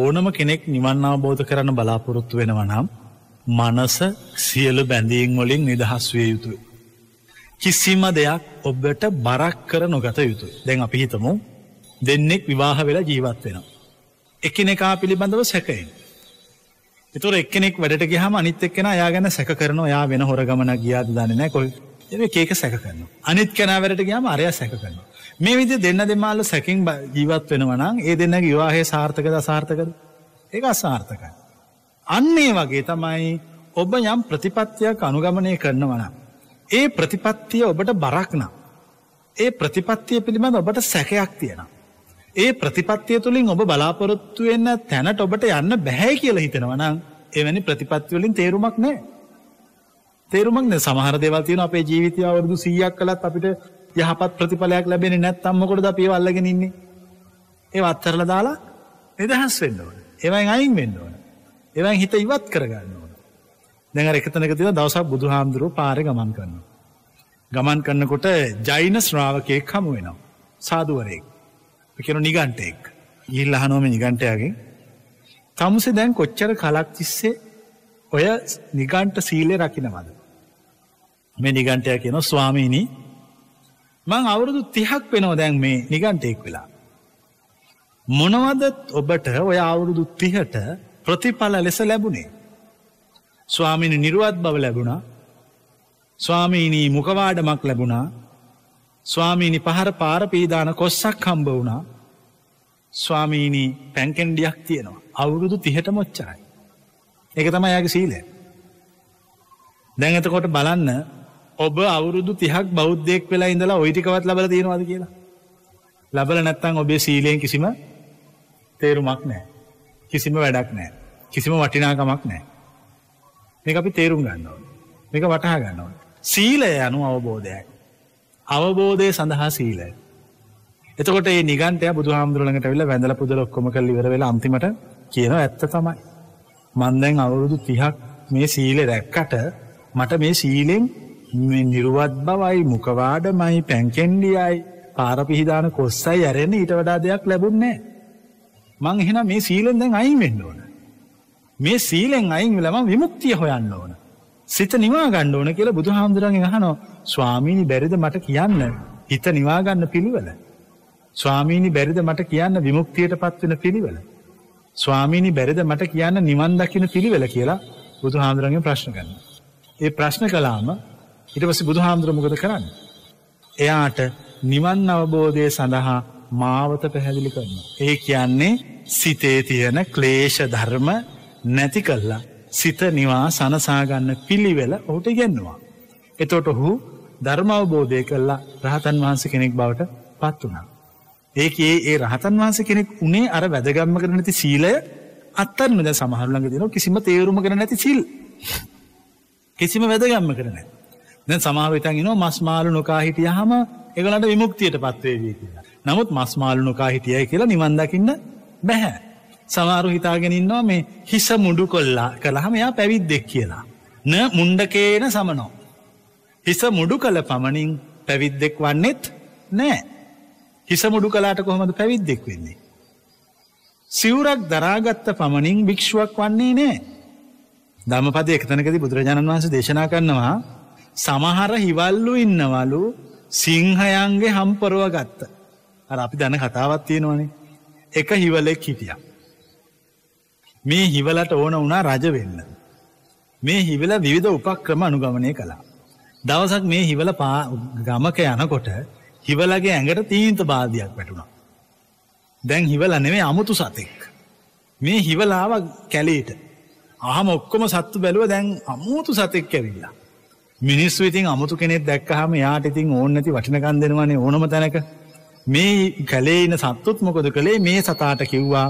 ඕනම කෙනෙක් නිවන් අවබෝධ කරන්න බලාපොරොත්තු වෙනවනම් මනස සියලු බැඳීන් වලින් නිදහස් විය යුතුයි. කිසිම දෙයක් ඔබට බරක් කර නොගත යුතුයි. දැන් අපි හිතමු දෙන්නෙක් විවාහ වෙලා ජීවත් වෙනවා. එකනෙකා පිළිබඳව සැකයින්. එතුර එක්කෙනෙක් වැඩට ගහම අනිත් එක්කෙන යා ගැන සැක කරන යා වෙන හොරගමන ගියාද දන්නේ නෑ කොයි එ ඒක සැක කරන්න. අනිත් කෙනා වැඩට ගයාම අරය සැක කරනවා. මේ විදි දෙන්න දෙමාල්ලු සැකින් ජීවත් වෙනවනම් ඒ දෙන්න විවාහය සාර්ථකද අසාර්ථකද ඒ අසාර්ථකයි. අන්නේ වගේ තමයි ඔබ යම් ප්‍රතිපත්තියක් අනුගමනය කරනවනම්. ඒ ප්‍රතිපත්තිය ඔබට බරක්නම්. ඒ ප්‍රතිපත්තිය පිළිබඳ ඔබට සැකයක් තියෙන. ඒ ප්‍රතිපත්තිය තුළින් ඔබ බලාපොරොත්තු වෙන්න තැනට ඔබට යන්න බැහැ කියලා හිතෙනවනම් එවැනි ප්‍රතිපත්තිවලින් තේරුමක් නෑ. තේරුමක් සමහර දෙවතියන අපේ ජීවිතය අවුරුදු සීයක් කළත් අපිට යහපත් ප්‍රතිඵලයක් ලැබෙන නැත්තම් මොකටද අපි වල්ලගෙන ඉන්නේ. ඒ අත්තරලා දාලා නිදහස් වෙන්න ඕන. ඒවෙන් අයින් වෙන්න ඕන. ඒවෙන් හිත ඉවත් කරගන්න ඕන. දැන් අර එකතැනක තියෙන දවසක් බුදුහාමුදුරුවෝ පාරේ ගමන් කරනවා. ගමන් කරනකොට ජෛන ශ්‍රාවකයෙක් හමු වෙනවා. සාදුවරයෙක්. කියන නිගණ්ඨයෙක්. ගිහිල්ලා අහනවා මේ නිගණ්ඨයාගෙන් තමුසේ දැන් කොච්චර කලක් තිස්සේ ඔය නිගණ්ඨ සීලය රකින්නවද? මේ නිගණ්ඨයා කියනවා ස්වාමීනි මං අවුරුදු තිහක් වෙනවා දැන් මේ නිගන්ටයෙක් වෙලා. මොනවද ඔබට ඔය අවුරුදු තිහට ප්‍රතිඵල ලෙස ලැබුණේ. ස්වාමිනි නිරුවත් බව ලැබුණා ස්වාමීනී මුකවාඩමක් ලැබුණා ස්වාමීනි පහර පාරපීදාන කොස්සක් හම්බ වුණා ස්වාමීනී පැන්කෙන්ඩියක් තියෙනවා අවුරුදු තිහට මොච්චරයි. එක තමයි යාගේ සීලය. දැන් එතකොට බලන්න ඔබ අවුරුදු 30ක් බෞද්ධයෙක් වෙලා ඉඳලා ওই ටිකවත් ලබලා තියෙනවද කියලා? ලබලා නැත්නම් ඔබේ සීලයෙන් කිසිම තේරුමක් නැහැ. කිසිම වැඩක් නැහැ. කිසිම වටිනාකමක් නැහැ. මේක අපි තේරුම් ගන්න ඕනේ. මේක වටහා ගන්න ඕනේ. සීලය anu අවබෝධයයි. අවබෝධය සඳහා සීලය. එතකොට මේ නිගන්ඨය බුදුහාමුදුර ළඟට අවිලා වැඳලා පුදලා ඔක්කොම කරලා ඉවර වෙලා අන්තිමට කියනවා ඇත්ත තමයි. මම දැන් අවුරුදු 30ක් මේ සීලය දැක්කට මට මේ සීලෙන් නිර්වත් බවයි මුකවාඩමයි පැන්කෙන්ඩියයි පාර පිහිදාන කොස්සයි ඇරෙන්න ඊට වඩා දෙයක් ලැබුන්නේ මං එහෙනම් මේ සීලෙන් දැන් අයින් වෙන්න ඕන මේ සීලෙන් අයින් වෙලා මං විමුක්තිය හොයන්න ඕන සිත නිවා ගන්න ඕන කියලා බුදුහාමුදුරන්ගෙන් අහනවා ස්වාමීනි බැරිද මට කියන්න හිත නිවා ගන්න පිළිවෙල ස්වාමීනි බැරිද මට කියන්න විමුක්තියටපත් වෙන පිළිවෙල ස්වාමීනි බැරිද මට කියන්න නිවන් දකින්න පිළිවෙල කියලා බුදුහාමුදුරන්ගෙන් ප්‍රශ්න කරනවා ඒ ප්‍රශ්න කළාම ඊට පස්සේ බුදුහාමුදුර මොකද කරන්නේ? එයාට නිවන් අවබෝධය සඳහා මාවත පැහැදිලි කරනවා. ඒ කියන්නේ සිතේ තියෙන ක්ලේශ ධර්ම නැති කල්ලා සිත නිවා සනසාගන්න පිළිවෙල ඔහුට ඉගෙන්නවා. එතොට ඔහු ධර්ම අවබෝධය කල්ලා රහතන් වහන්ස කෙනෙක් බවට පත් වුණා. ඒකේ ඒ රහතන් වහන්ස කෙනෙක් උනේ අර වැදගම්ම කර නැති සීලය අත්තන්න ද සමහරලඟ දෙන කිසිම තේරුම කර නැති සිල්. කිසිම වැදගම්ම කරන. දැන් සමහරව හිතන් ඉනවා මස් මාළු නොකා හිටියාම ඒගොල්ලන්ට විමුක්තියටපත් වේවි කියලා. නමුත් මස් මාළු නොකා හිටියයි කියලා නිවන් දකින්න බෑ. සමහරව හිතාගෙන ඉන්නවා මේ හිස මුඩු කොල්ලා කළාම එයා පැවිද්දෙක් කියලා. න මුණ්ඩකේන සමනෝ. හිස මුඩු කළ පමණින් පැවිද්දෙක් වන්නෙත් නෑ. හිස මුඩු කලාට කොහොමද පැවිද්දෙක් වෙන්නේ? සිවුරක් දරාගත්ත පමණින් භික්ෂුවක් වන්නේ නෑ. ධම්මපදයේ එකතැනකදී බුදුරජාණන් වහන්සේ දේශනා කරනවා සමහර හිවල්ලු ඉන්නවලු සිංහයන්ගේ හම්පරුව ගත්ත. අර අපි දැන කතාවත් තියෙනවනේ. එක හිවලෙක් හිටිය. මේ හිවලට ඕන වුණා රජ වෙන්න. මේ හිවල විවිධ උපක්‍රම අනුගමනය කළා. දවසක් මේ හිවල ගමක යනකොට හිවලගේ ඇඟට තීන්ත බාධයක් වැටුණා. දැන් හිවල නෙමේ අමුතු සතෙක්. මේ හිවලාව කැලේට. අහම ඔක්කොම සත්තු බැලුව දැන් අමුතු සතෙක් ඇවිල්ලා. මිනිස්සු ඉතින් අමුතු කෙනෙක් දැක්කහම යාට ඉතින් ඕන්න නැති වටිනකන් දෙනවනේ ඕනම තැනක මේ කලේ ඉන්න සත්තුත් මොකද කළේ මේ සතාට කිව්වා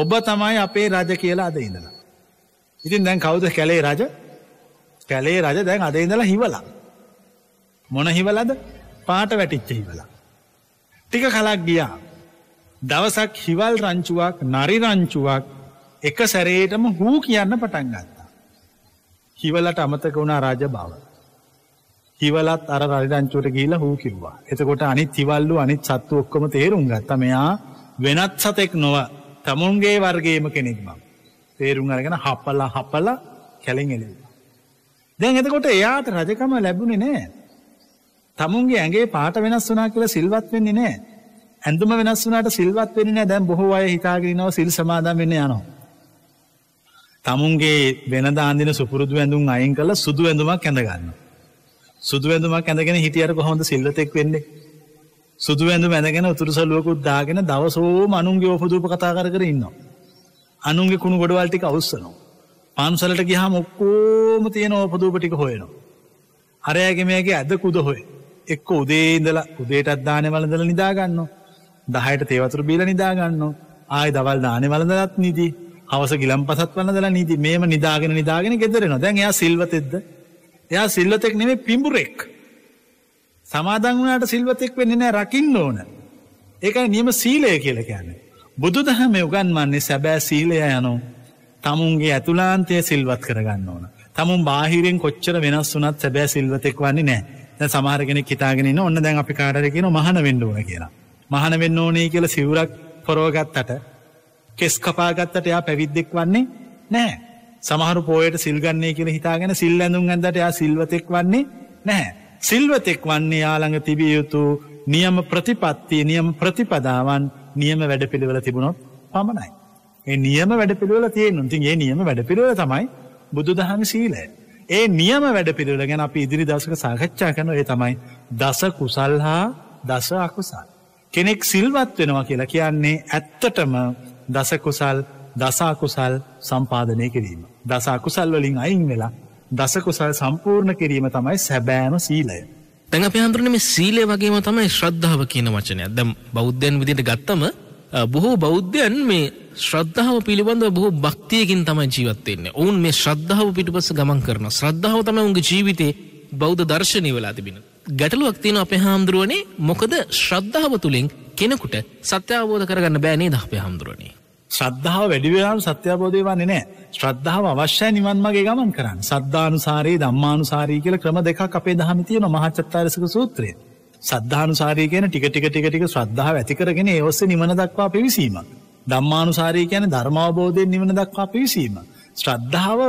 ඔබ තමයි අපේ රජ කියලා අද ඉඳලා. ඉතින් දැන් කවුද කැලේ රජ? කැලේ රජ දැන් අද ඉඳලා හිවලා. මොන හිවලද? පාට වැටිච්ච හිවලා. ටික කලක් ගියා. දවසක් හිවල් රංචුවක්, නරි රංචුවක් එක සැරේටම හූ කියන්න පටන් ගත්තා. හිවලට අමතක වුණා රාජ බව. හිවලත් අර රරිරංචුවට ගිහිල්ලා හූ කිව්වා. එතකොට අනිත් හිවල්ලු අනිත් සත්තු ඔක්කොම තේරුම් ගත්තා. මෙයා වෙනත් සතෙක් නොව තමුන්ගේ වර්ගයේම කෙනෙක් මම. තේරුම් අරගෙන හපලා හපලා කැලෙන් එළියා. දැන් එතකොට එයාට රජකම ලැබුණේ නැහැ. තමුන්ගේ ඇඟේ පාට වෙනස් වුණා කියලා සිල්වත් වෙන්නේ නැහැ. ඇඳුම වෙනස් වුණාට සිල්වත් වෙන්නේ නැහැ. දැන් බොහෝ අය හිතාගෙන ඉනවා සිල් සමාදන් වෙන්න යනවා. තමුන්ගේ වෙනදා අඳින සුපුරුදු ඇඳුම් අයින් කරලා සුදු ඇඳුමක් ඇඳ ගන්නවා. සුදු වැඳුමක් ඇඳගෙන හිටියට කොහොමද සිල්ලතෙක් වෙන්නේ සුදු වැඳු ඇඳගෙන උතුරු සලුවකුත් දාගෙන දවසෝම අනුන්ගේ ඕපදූප කතා කර කර ඉන්නවා අනුන්ගේ කුණු ගොඩවල් ටික අවස්සනවා පන්සලට ගිහාම ඔක්කෝම තියෙන ඕපදූප ටික හොයනවා අරයාගේ මේගේ ඇද කුද හොය එක්ක උදේ ඉඳලා උදේටත් දානේ වළඳලා නිදා ගන්නවා 10ට තේ වතුර බීලා නිදා ගන්නවා ආයි දවල් දානේ වළඳලත් නිදි හවස ගිලම්පසත් වළඳලා නිදි මේම නිදාගෙන නිදාගෙන ගෙදර එනවා දැන් එයා සිල්වතෙක්ද එයා සිල්වතෙක් නෙමේ පිඹුරෙක්. සමාදන් වුණාට සිල්වතෙක් වෙන්නේ නැහැ රකින්න ඕන. ඒකයි නියම සීලය කියලා කියන්නේ. බුදුදහමේ උගන්වන්නේ සැබෑ සීලය යනෝ තමුන්ගේ ඇතුලාන්තය සිල්වත් කරගන්න ඕන. තමුන් බාහිරෙන් කොච්චර වෙනස් වුනත් සැබෑ සිල්වතෙක් වන්නේ නෑ දැන් සමහර කෙනෙක් හිතාගෙන ඉන්න ඔන්න දැන් අපි කාටද කියන මහාන වෙන්න ඕන කියලා. මහාන වෙන්න ඕනේ කියලා සිවුරක් පොරවගත්තට කෙස් කපාගත්තට එයා පැවිද්දෙක් වන්නේ නෑ. සමහරු පෝයට සිල්ගන්නේ කියල හිතාගෙන සිල් ඇඳුම් ඇඳට යා සිල්වතෙක් වන්නේ නැහැ. සිල්වතෙක් වන්නේ යාළඟ තිබිය යුතු නියම ප්‍රතිපත්තිය නියම ප්‍රතිපදාවන් නියම වැඩ පිළිවෙල තිබුණොත් පමණයි. ඒ නියම වැඩ පිළිවෙල තියෙනුන්තින් ඒ නියම වැඩ පිළිවෙල තමයි බුදු දහම සීලය. ඒ නියම වැඩ පිළිවෙල ගැන අපි ඉදිරි දසක සාකච්ඡා කරන ඒ තමයි දස කුසල් හා දස අකුසල්. කෙනෙක් සිල්වත් වෙනවා කියලා කියන්නේ ඇත්තටම දසකුසල් දසාකුසල් සම්පාධනය කිරීම. දසාකුසල් වලින් අයින් වෙලා දසකුසල් සම්පූර්ණ කිරීම තමයි සැබෑම සීලය. තැඟ පහන්තුරනම සීලය වගේම තමයි ශ්‍රද්ධාව කියන වචනය දැම් බෞද්ධයන් විදිට ගත්තම බොහෝ බෞද්ධයන් මේ ශ්‍රද්ධාව පිළිබඳව බොහෝ භක්තියකින් තමයි ජීවත්වෙන්නේ ඔවුන් මේ ශ්‍රද්ධාව පිටිපස ගමන් කරන ශ්‍රද්ධාව තම උන්ගේ ජීවිතේ බෞද්ධ දර්ශනය වෙලා තිබෙන. ගැටලුවක් තියෙන අපේ හාමුදුරුවනේ මොකද ශ්‍රද්ධාව තුළින් කෙනෙකුට සත්‍යාවබෝධ කරගන්න බෑනේ දහපේ හාමුදුරුවනේ. ශ්‍රද්ධාව වැඩි වෙලාම සත්‍ය අවබෝධය වන්නේ නැහැ. ශ්‍රද්ධාව අවශ්‍යයි නිවන් මාගේ ගමන් කරන්න. සද්ධානුසාරී ධම්මානුසාරී කියලා ක්‍රම දෙකක් අපේ ධර්මයේ තියෙනවා මහාචත්තාරසික සූත්‍රයේ. සද්ධානුසාරී කියන ටික ටික ටික ටික ශ්‍රද්ධාව ඇති කරගෙන ඒ ඔස්සේ නිවන දක්වා පිවිසීම. ධම්මානුසාරී කියන්නේ ධර්ම අවබෝධයෙන් නිවන දක්වා පිවිසීම. ශ්‍රද්ධාව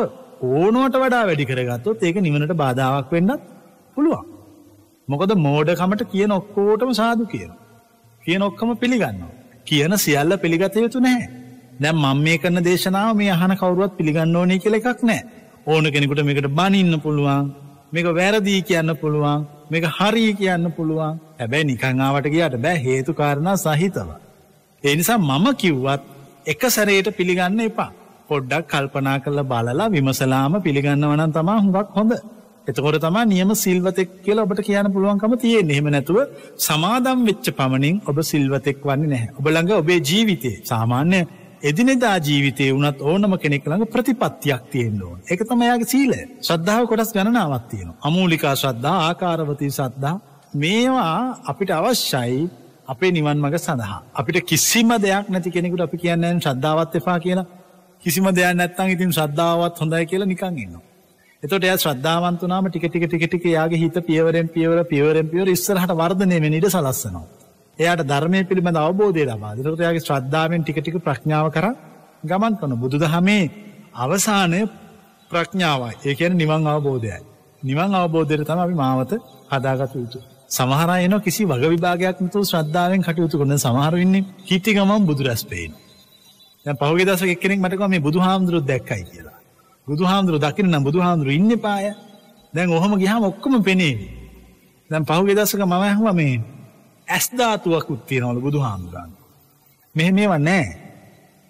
ඕනවට වඩා වැඩි කරගත්තොත් ඒක නිවනට බාධාවක් වෙන්නත් පුළුවන්. මොකද මෝඩකමට කියන ඔක්කොටම සාදු කියනවා. කියන ඔක්කොම පිළිගන්නවා. කියන සියල්ල පිළිගත යුතු නැහැ. දැම් මං මේ කරන දේශනාව මේ අහන කවරුවත් පිළිගන්න ඕනේ කියල එකක් නෑ ඕන කෙනෙකුට මේකට බනින්න පුළුවන් මේක වැරදිී කියන්න පුළුවන් මේක හරී කියන්න පුළුවන් හැබැයි නිකංආවට කියට බෑ හේතු කාරණා සහිතව. එනිසා මම කිව්වත් එක සැරයට පිළිගන්න එපා පොඩ්ඩක් කල්පනා කරල බලලා විමසලාම පිළිගන්න වනන් තමා හුඟක් හොඳ එතකොට තමා නියම සිල්වතෙක් කියල ඔබට කියන්න පුළුවන්කම තියේ නෙම නැතුව සමාදම් වෙච්ච පමණින් ඔබ සිල්වතෙක් වන්නේ නැහැ ඔබළඟ ඔබේ ජීවිතය සාමාන්‍ය එදිනෙදා ජීවිතේ වුණත් ඕනම කෙනෙක් ළඟ ප්‍රතිපත්තියක් තියෙන්න ඕන. ඒක තමයි යාගේ සීලය. ශ්‍රද්ධාව කොටස් ගණනාවක් තියෙනවා. අමූලිකා ශ්‍රද්ධා, ආකාරවතී ශ්‍රද්ධා මේවා අපිට අවශ්‍යයි අපේ නිවන් මඟ සඳහා. අපිට කිසිම දෙයක් නැති කෙනෙකුට අපි කියන්නේ ශ්‍රද්ධාවත් එපා කියලා. කිසිම දෙයක් නැත්නම් ඉතින් ශ්‍රද්ධාවත් හොඳයි කියලා නිකන් ඉන්නවා. එතකොට එයා ශ්‍රද්ධාවන්ත වුණාම ටික ටික ටික ටික එයාගේ හිත පියවරෙන් පියවර පියවරෙන් පියවර ඉස්සරහට වර්ධනය වෙන ඉඩ සලස්සනවා. එයාට ධර්මය පිළිබඳ අවබෝධය ලබා දෙනවා. ඒකට එයාගේ ශ්‍රද්ධාවෙන් ටික ටික ප්‍රඥාව කරා ගමන් කරනවා. බුදුදහමේ අවසානය ප්‍රඥාවයි. ඒ කියන්නේ නිවන් අවබෝධයයි. නිවන් අවබෝධයට තමයි අපි මාවත හදාගත යුතු. සමහර අය එනවා කිසි වග විභාගයක් නැතුව ශ්‍රද්ධාවෙන් කටයුතු කරන සමහර ඉන්නේ හිටි ගමන් බුදුරැස් පේන. දැන් පහුගිය දවසක එක්කෙනෙක් මට කිව්වා මේ බුදුහාමුදුරුවෝ දැක්කයි කියලා. බුදුහාමුදුරුවෝ දකින්න නම් බුදුහාමුදුරුවෝ ඉන්න එපාය. දැන් ඔහොම ගියාම ඔක්කොම පෙනේවි. දැන් පහුගිය දවසක මම ඇහුවා මේ ඇස් ධාතුවකුත් තියෙනවලු බුදුහාමුදුරන්. මෙහෙම ඒවා නැහැ.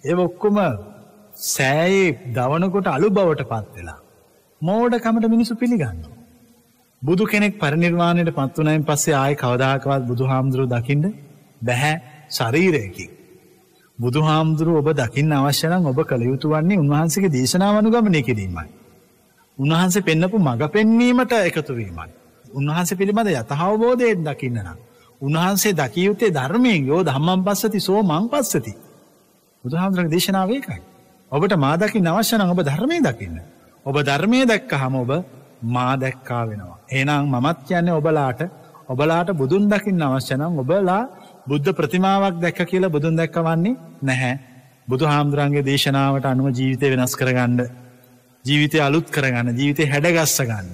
ඒව ඔක්කොම සෑයේ දවනකොට අලු බවට පත් වෙලා මෝඩකමට මිනිසු පිළිගන්නවා. බුදු කෙනෙක් පරිනිර්වාණයට පත් වුණයින් පස්සේ ආයේ කවදාකවත් බුදුහාමුදුරුව දකින්න බැහැ ශරීරයකින්. බුදුහාමුදුරුව ඔබ දකින්න අවශ්‍ය නම් ඔබ කළ යුතු වන්නේ උන්වහන්සේගේ දේශනාව අනුගමනය කිරීමයි. උන්වහන්සේ පෙන්නපු මඟ පෙන්වීමට එකතු වීමයි. උන්වහන්සේ පිළිබඳ යථාභෝධයෙන් දකින්න නම් උන්වහන්සේ දකියයුත්තේ ධර්මයෙන් යෝ දම්මම් පස්සති සෝ මං පස්සති. බුදුහාමුදුරගේ දේශනාවේකයි. ඔබට මාදකි නවශ්‍යන ඔබ ධර්මය දකින්න. ඔබ ධර්මය දැක්ක හම ඔබ මා දැක්කා වෙනවා. ඒනම් මමත් කියන්නේ ඔබලාට ඔබලාට බුදුන් දකින්න අවශ්‍යනම් ඔබලා බුද්ධ ප්‍රතිමාවක් දැක්ක කියලා බුදුන් දැක්කවන්නේ නැහැ. බුදු හාමුදුරන්ගේ දේශනාවට අනුව ජීවිතය වෙනස් කරගන්න. ජීවිතය අලුත් කරගන්න ජීවිතය හැඩගස්ස ගන්න.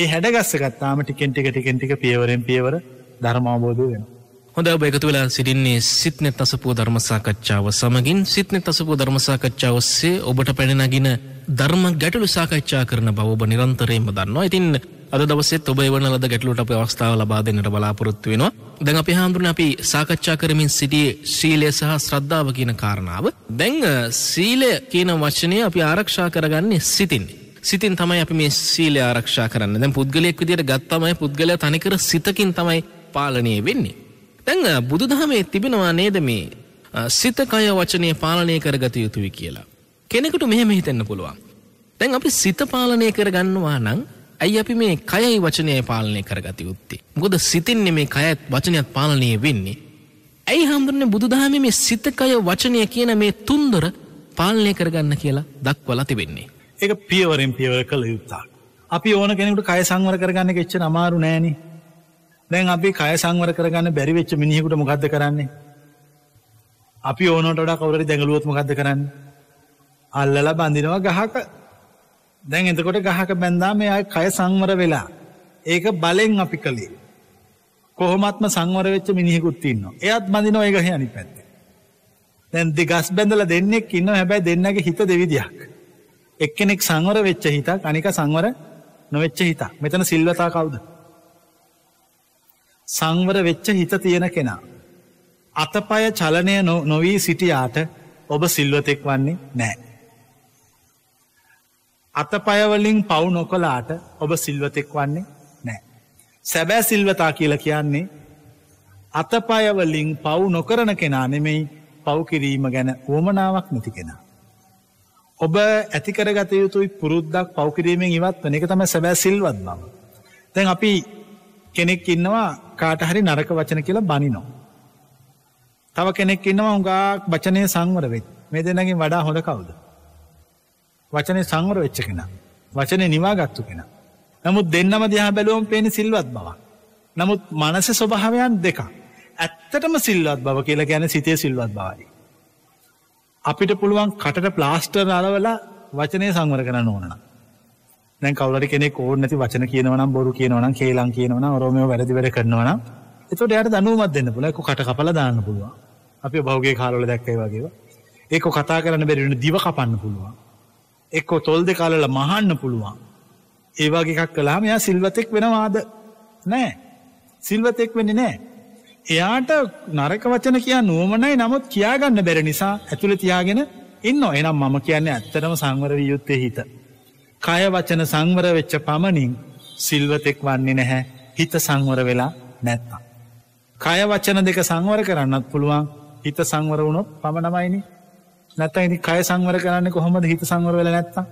ඒ හැඩගස්ස ගත්තාම ටිකෙන් ටික ටිකෙන් ටික පියවරෙන් පියවර ධර්මාබෝධය වෙන. හොඳ ඔබ එකතු වෙලා සිටින්නේ සිත්නෙත් අසපුව ධර්මසාකච්ඡාව සමගින් සිත්නෙත් අසපුව ධර්මසාකච්ඡාව ඔස්සේ ඔබට පැනනගින ධර්ම ගැටලු සාකච්ඡා කරන බව ඔබ නිරන්තරයෙන්ම දන්නවා. ඉතින් අද දවසෙත් ඔබ එවන ලද ගැටලුවට අපි අවස්ථාව ලබා දෙන්නට බලාපොරොත්තු වෙනවා. දැන් අපි හාමුදුරනේ අපි සාකච්ඡා කරමින් සිටියේ සීලය සහ ශ්‍රද්ධාව කියන කාරණාව. දැන් සීලය කියන වචනය අපි ආරක්ෂා කරගන්නේ සිතින්. සිතින් තමයි අපි මේ සීලය ආරක්ෂා කරන්න. දැන් පුද්ගලයෙක් විදියට ගත්තමයි පුද්ගලයා තනිකර සිතකින් තමයි පාලනය වෙන්නේ. දැන් බුදුදහමේ තිබෙනවා නේද මේ සිතකය වචනය පාලනය කරගත යුතුයි කියලා. කෙනෙකුට මෙහෙම හිතෙන්න පුළුවන්. දැන් අපි සිත පාලනය කරගන්නවා නම් ඇයි අපි මේ කයයි වචනය පාලනය කරගත යුත්තේ. මොකද සිතින්නේ මේ කයත් වචනයත් පාලනය වෙන්නේ. ඇයි හම්බුරන්නේ බුදුදහමේ මේ සිතකය වචනය කියන මේ තුන්දොර පාලනය කරගන්න කියලා දක්වලා තිබෙන්නේ. ඒක පියවරෙන් පියවර කළ යුත්තක්. අපි ඕන කෙනෙකුට කය සංවර කරගන්න එක එච්චර අමාරු නෑනේ. දැන් අපි කය සංවර කරගන්න බැරි වෙච්ච මිනිහෙකුට මොකද්ද කරන්නේ? අපි ඕනට වඩා කවුරුරි දැඟලුවොත් මොකද්ද කරන්නේ? අල්ලලා බඳිනවා ගහක. දැන් එතකොට ගහක බැඳා මේ අය කය සංවර වෙලා. ඒක බලෙන් අපි කළේ. කොහොමත්ම සංවර වෙච්ච මිනිහෙකුත් ඉන්නවා. එයාත් බඳිනවා ඒ ගහේ අනිත් පැත්තේ. දැන් දෙගස් බැඳලා දෙන්නෙක් ඉන්නවා හැබැයි දෙන්නගේ හිත දෙවිදියක්. එක්කෙනෙක් සංවර වෙච්ච හිතක් අනික සංවර නොවෙච්ච හිතක්. මෙතන සිල්වතා කවුද? සංවර වෙච්ච හිත තියෙන කෙනා. අතපය චලනය නොවී සිටියාට ඔබ සිල්වතෙක් වන්නේ නෑ. අතපයවලින් පව් නොකලාට ඔබ සිල්වතෙක් වන්නේ නෑ. සැබෑ සිල්වතා කියලා කියන්නේ අතපයවලින් පව් නොකරන කෙනා නෙමෙයි පව්කිරීම ගැන ඕමනාවක් නැති කෙනා. ඔබ ඇතිකරගත යුතුයි පුරුද්දක් පවකිරීමෙන් ඉවත් වන එක තම සැබෑ සිල්වත් බව. තැන් අපි කෙනෙක් ඉන්නවා කාට හරි නරක වචන කියලා බනිනෝ. තව කෙනෙක් ඉන්නවා උඟාක් වචනය සංවර වෙච් මේ දෙනගින් වඩා හොඳ කවුද. වචනය සංවර වෙච්ච කෙන. වචනය නිවාගත්තු කෙන. නමුත් දෙන්නම දිහා බැලුවම් පේනි සිල්වත් බවක්. නමුත් මනස ස්වභාවයන් දෙක. ඇත්තටම සිල්වත් බව කියලා ගැන සිතේ සිල්වත් බවයි. අපිට පුළුවන් කටට ප්ලාස්ටර් අලවලා වචනය සංවර කරන්න ඕනනම්. දැන් කවුරුරි කෙනෙක් ඕනේ නැති වචන කියනවා නම් බොරු කියනවා නම් කේලම් කියනවා නම් ඔරෝමියෝ වැරදි වැඩ කරනවා නම් එතකොට එයාට දඬුවමක් දෙන්න පුළුවන් ඒක කට කපලා දාන්න පුළුවන් අපි බහුගේ කාලවල දැක්ක ඒ වගේව ඒක කතා කරන්න බැරි වෙන දිව කපන්න පුළුවන් එක්කෝ තොල් දෙක අල්ලලා මහන්න පුළුවන් ඒ වගේ එකක් කළාම එයා සිල්වතෙක් වෙනවාද නෑ සිල්වතෙක් වෙන්නේ නෑ එයාට නරක වචන කියන්න නුවමනයි නමුත් කියාගන්න බැරි නිසා ඇතුළේ තියාගෙන ඉන්නවා එහෙනම් මම කියන්නේ ඇත්තටම සංවර වියුත්තේ හිත කය වචන සංවර වෙච්ච පමණින් සිල්වතෙක් වන්නේ නැහැ හිත සංවර වෙලා නැත්තා. කය වචන දෙක සංවර කරන්නත් පුළුවන් හිත සංවර වුණොත් පමණමයිනි නැත ඉති කය සංවර කරන්න කොහොමද හිත සංවර වෙල නැත්තා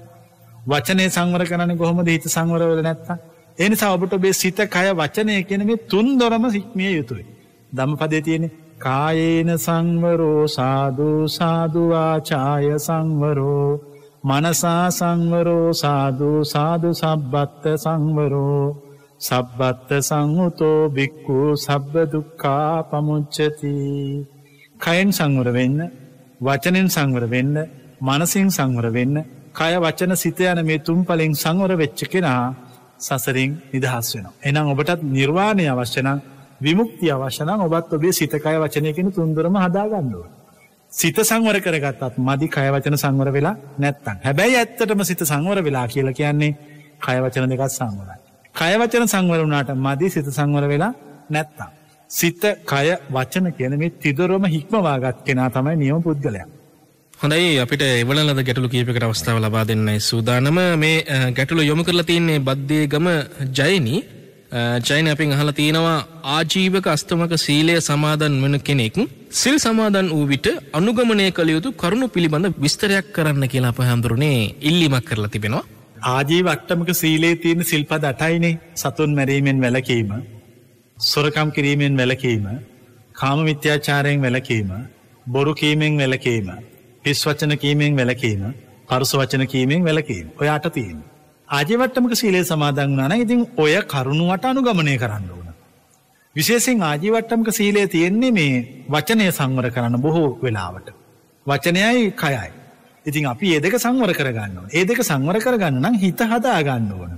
වචනය සංවර කරන්න කොහොමද හිත සංවර වෙල නැත්තා එනිසා ඔබට බේ සිත කය වචනය කෙන මේ තුන් දොරම හික්මිය යුතුයි දම පදේ තියෙනෙ කායේන සංවරෝ සාධූ සාධවාචාය සංවරෝ මනසා සංවරෝ සාධූ සාධු සබ්බත්ත සංවරෝ සබ්බත්ත සංහුතෝ බික්කු සබ්බ දුක්කා පමුච්චති කයෙන් සංවර වෙන්න වචනෙන් සංවර වෙන්න මනසිං සංවර වෙන්න කය වචන සිත යන මේ තුම් පලින් සංවර වෙච්ච කෙනා සසරින් නිදහස් වෙන. එනම් ඔබටත් නිර්වාණය අවශ්‍යනං විමුක්ති අවශ්‍යනං ඔබත් ඔබේ සිතකය වචනයකෙන තුන්දරම හදාගන්නුව. සිත සංවර කරගත්තත් මදි කයවචන සංවර වෙලා නැත්තන් හැබැයි ඇත්තටම සිත සංවර වෙලා කියල කියන්නේ කයවචන දෙකත් සංවරයි. කයවචන සංවර වුණට මදි සිත සංවර වෙලා නැත්තම්. සිත කය වචන කියනම තිදරොම හික්මවාගත් කෙනා තමයි නියම පුද්ගලයක්. හොඳයි අපිට එවලද ගැටලු කීපකට අවස්ථාව ලබා දෙන්නේ සූදානම මේ ගැටලු යොමු කරලා තියන්නේ බද්ධය ගම ජයනී ජයන අපින් අහලා තියෙනවා ආජීවක අස්තමක සීලය සමාදන් වෙන කෙනෙක්. සිල් සමාදන් වූ විට අනුගමනය කළ යුතු කරුණු පිළිබඳ විස්තරයක් කරන්න කියලා අප හැඳුරුනේ ඉල්ලිමක් කරලා තිබෙනවා. ආජීව අට්ටමක සීලේ තියෙන සිල්පද අටයිනේ සතුන් මැරීමෙන් වැලකීම, සොරකම් කිරීමෙන් වැලකීම, කාම මිත්‍යාචාරයෙන් වැලකීම, බොරු කීමෙන් වැලකීම, පිස් වචන කීමෙන් වැලකීම, පරුස වචන කීමෙන් වැලකීම. ඔය අට තියෙනවා. ආජීවට්ටමක සීලේ සමාදන් වුණා නම් ඉතින් ඔය කරුණු අට අනුගමනය කරන්න ඕනේ. විශේෂයෙන් ආජීවට්ටමක සීලය තියෙන්නේ මේ වචනය සංවර කරන්න බොහෝ වෙලාවට. වචනයයි කයයි. ඉතින් අපි ඒ දෙක සංවර කරගන්න ඕන. ඒ දෙක සංවර කරගන්න නම් හිත හදා ගන්න ඕන.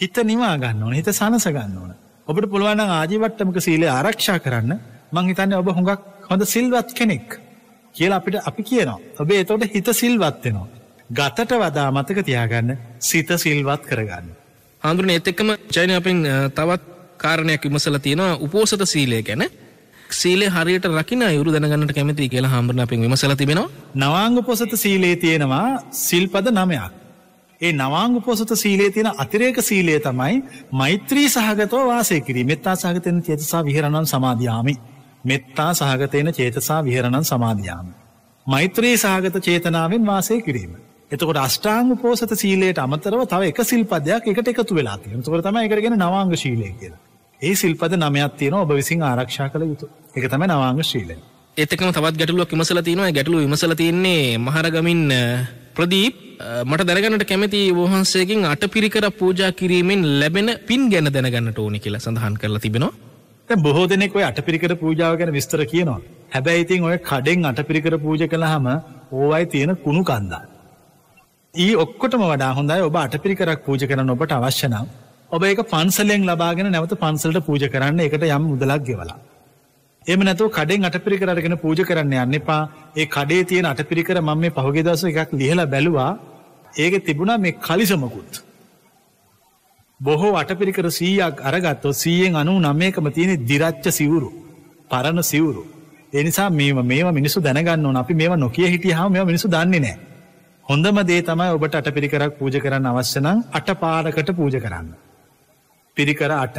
හිත නිවා ගන්න ඕන. හිත සනස ගන්න ඕන. ඔබට පුළුවන් නම් ආජීවට්ටමක සීලය ආරක්ෂා කරන්න මං හිතන්නේ ඔබ හුඟක් හොඳ සිල්වත් කෙනෙක් කියලා අපිට අපි කියනවා. ඔබේ එතකොට හිත සිල්වත් වෙනවා. ගතට වඩා මතක තියාගන්න සිත සිල්වත් කරගන්න. හඳුනේ ඒත් එක්කම චෛන අපෙන් තවත් කාරණයක් විමසල තියෙනවා උපෝසත සීලය ගැන සීලේ හරියට රකින යුරු දැනගන්නට කැමති කියලා හාමුදුරන් අපෙන් විමසලා තිබෙනවා. නවාංග උපෝසත සීලේ තියෙනවා සිල්පද 9ක්. ඒ නවාංග උපෝසත සීලේ තියෙන අතිරේක සීලය තමයි මෛත්‍රී සහගතව වාසය කිරීම. මෙත්තා සහගතෙන් චේතසා විහරණං සමාදියාමි. මෙත්තා සහගතේන චේතසා විහරණං සමාදියාමි. මෛත්‍රී සහගත චේතනාවෙන් වාසය කිරීම. එතකොට අෂ්ටාංග උපෝසත සීලයට අමතරව තව එක සිල්පදයක් එකට එකතු වෙලා තියෙනවා. එතකොට තමයි ඒකට කියන්නේ නවාංග ශීලය කියලා. ඒ සිල්පද නමයක් තියෙනවා ඔබ විසින් ආරක්ෂා කළ යුතු. ඒක තමයි නවාංග ශීලය. ඒතකම තවත් ගැටලුවක් විමසලා තියෙනවා. ගැටලුව විමසලා තියෙන්නේ මහරගමින් ප්‍රදීප් මට දැනගන්නට කැමති වහන්සේගෙන් අටපිරිකර පූජා කිරීමෙන් ලැබෙන පින් ගැන දැනගන්නට ඕනි කියලා සඳහන් කරලා තිබෙනවා. දැන් බොහෝ දෙනෙක් ඔය අටපිරිකර පූජාව ගැන විස්තර කියනවා. හැබැයි ඉතින් ඔය කඩෙන් අටපිරිකර පූජා කළාම ඕවයි තියෙන කුණු කන්දක්. ඊ ඔක්කොටම වඩා හොඳයි ඔබ අටපිරිකරක් පූජ කරන්න ඔබට අවශ්‍ය නම් ඔබ ඒක පන්සලෙන් ලබාගෙන නැවත පන්සලට පූජ කරන්න එකට යම් මුදලක් ගෙවලා. එම නැතු කඩෙන් අටපිරිකර අරගෙන පූජ කරන්න යන්න එපා. ඒ කඩේ තියෙන අටපිරිකර මම මේ පහුගිය දවසේ එකක් ලියලා බැලුවා. ඒකේ තිබුණා මේ කලිසමකුත්. බොහෝ අටපිරිකර 100ක් අරගත්තොත් 100න් 99කම තියෙන දිරච්ච සිවුරු. පරණ සිවුරු. ඒ නිසා මේව මේව මිනිස්සු දැනගන්න ඕන. අපි මේව නොකිය හිටියාම මේව මිනිස්සු දන්නේ නැහැ. හොඳම දේ තමයි ඔබට අටපිරිකරක් පූජ කරන්න අවශ්‍ය නම් අට පාරකට පූජ කරන්න. පිරිකර අට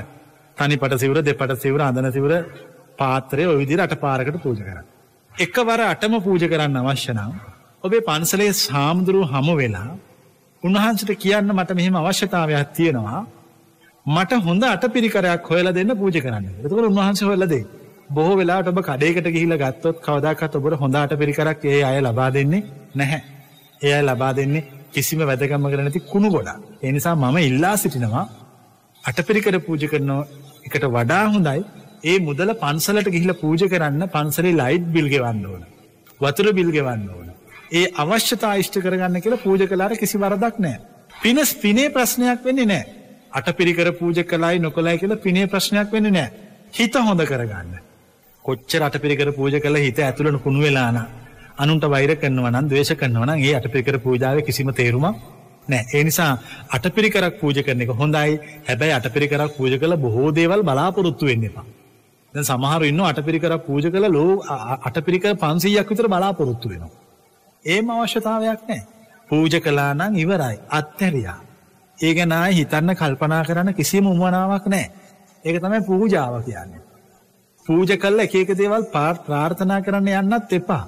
තනි පට සිවර දෙපට සිවර අඳන සිවර පාත්‍රය ඔවිදිර අට පාරකට පූජ කර. එකවර අටම පූජ කරන්න අවශ්‍යනම් ඔබේ පන්සලේ සාමුදුරු හම වෙලා උන්වහන්සට කියන්න මට මෙහෙම අවශ්‍යතාවයක් තියෙනවා මට හොඳ අට පිරිකරයක් හොයලා දෙන්න පූජ කරන්න එතුකට උන්වහන්ස හොල්ලදේ බොහෝ වෙලාට ඔබ කඩේකට ගිහිල ගත්තොත් කවදක්ත් ඔබට හොඳට පිරිකරක් ඒ අය ලබා දෙන්නේ නැහැ. එය ලබා දෙන්නේ කිසිම වැදකම්ම කරනති කුණු ගොඩා. එනිසා මම ඉල්ලා සිටිනවා අටපිරිකර පූජ කරනවා එකට වඩා හොඳයි ඒ මුදල පන්සලට ගිහිල පූජ කරන්න පන්සලේ ලයිට් බිල් ගෙවන්න ඕන. වතුර බිල් ගෙවන්න ඕන. ඒ අවශ්‍යතා ඉෂ්ට කරගන්න කියලා පූජ කළාට කිසි වරදක් නැහැ. පිනස් පිනේ ප්‍රශ්නයක් වෙන්නේ නැහැ. අටපිරිකර පූජ කළායි නොකළයි කියලා පිනේ ප්‍රශ්නයක් වෙන්නේ නැහැ. හිත හොඳ කරගන්න. කොච්චර අටපිරිකර පූජ කළා හිත ඇතුළේ කුණු වෙලා නම් අනුන්ට වෛර කරනවා නම් ද්වේෂ කරනවා නම් ඒ අටපිරිකර පූජාවේ කිසිම තේරුමක් නෑ ඒ නිසා අටපිරිකරක් පූජ කරන එක හොඳයි හැබැයි අටපිරිකරක් පූජ කළ බොහෝ දේවල් බලාපොරොත්තු වෙන්න එපා. දැන් සමහර ඉන්න අටපිරිකරක් පූජ කළ ලෝ අටපිරිකර 500ක් විතර බලාපොරොත්තු වෙනවා. ඒම අවශ්‍යතාවයක් නෑ. පූජ කළා නම් ඉවරයි. අත්හැරියා. ඒ ගැන හිතන්න කල්පනා කරන්න කිසිම උමනාවක් නෑ. ඒක තමයි පූජාව කියන්නේ. පූජ කළ එක එක දේවල් ප්‍රාර්ථනා කරන්න යන්නත් එපා.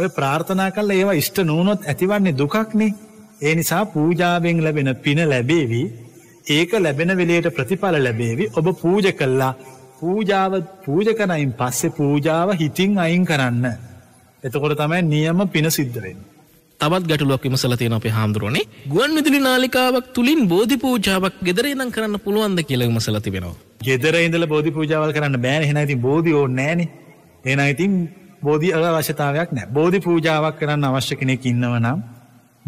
ඔය ප්‍රාර්ථනා කළා ඒවා ඉෂ්ට නොවුනොත් ඇතිවන්නේ දුකක් නේ. ඒ නිසා පූජාවෙන් ලැබෙන පින ලැබේවි. ඒක ලැබෙන වෙලේට ප්‍රතිඵල ලැබේවි. ඔබ පූජ කල්ලා පූජාව පූජ කරයින් පස්සේ පූජාව හිතින් අයින් කරන්න. එතකොට තමයි නියම පින සිද්ධවෙන්න. තවත් ගැටලුවක් විමසලතියන අපේ හාමුදුරුවනේ ගුවන් විදුලි නාලිකාවක් තුළින් බෝධි පූජාවක් ගෙදර ඉඳන් කරන්න පුළුවන්ද කියලා විමසලා තිබෙනවා. ගෙදර ඉඳලා බෝධි පූජාවල් කරන්න බෑනේ එහෙනම් ඉතින් බෝධි ඕනේ නෑනේ. එහෙනම් ඉතින් බෝධි අවශ්‍යතාවයක් නෑ. බෝධි පූජාවක් කරන්න අවශ්‍ය කෙනෙක් ඉන්නව නම්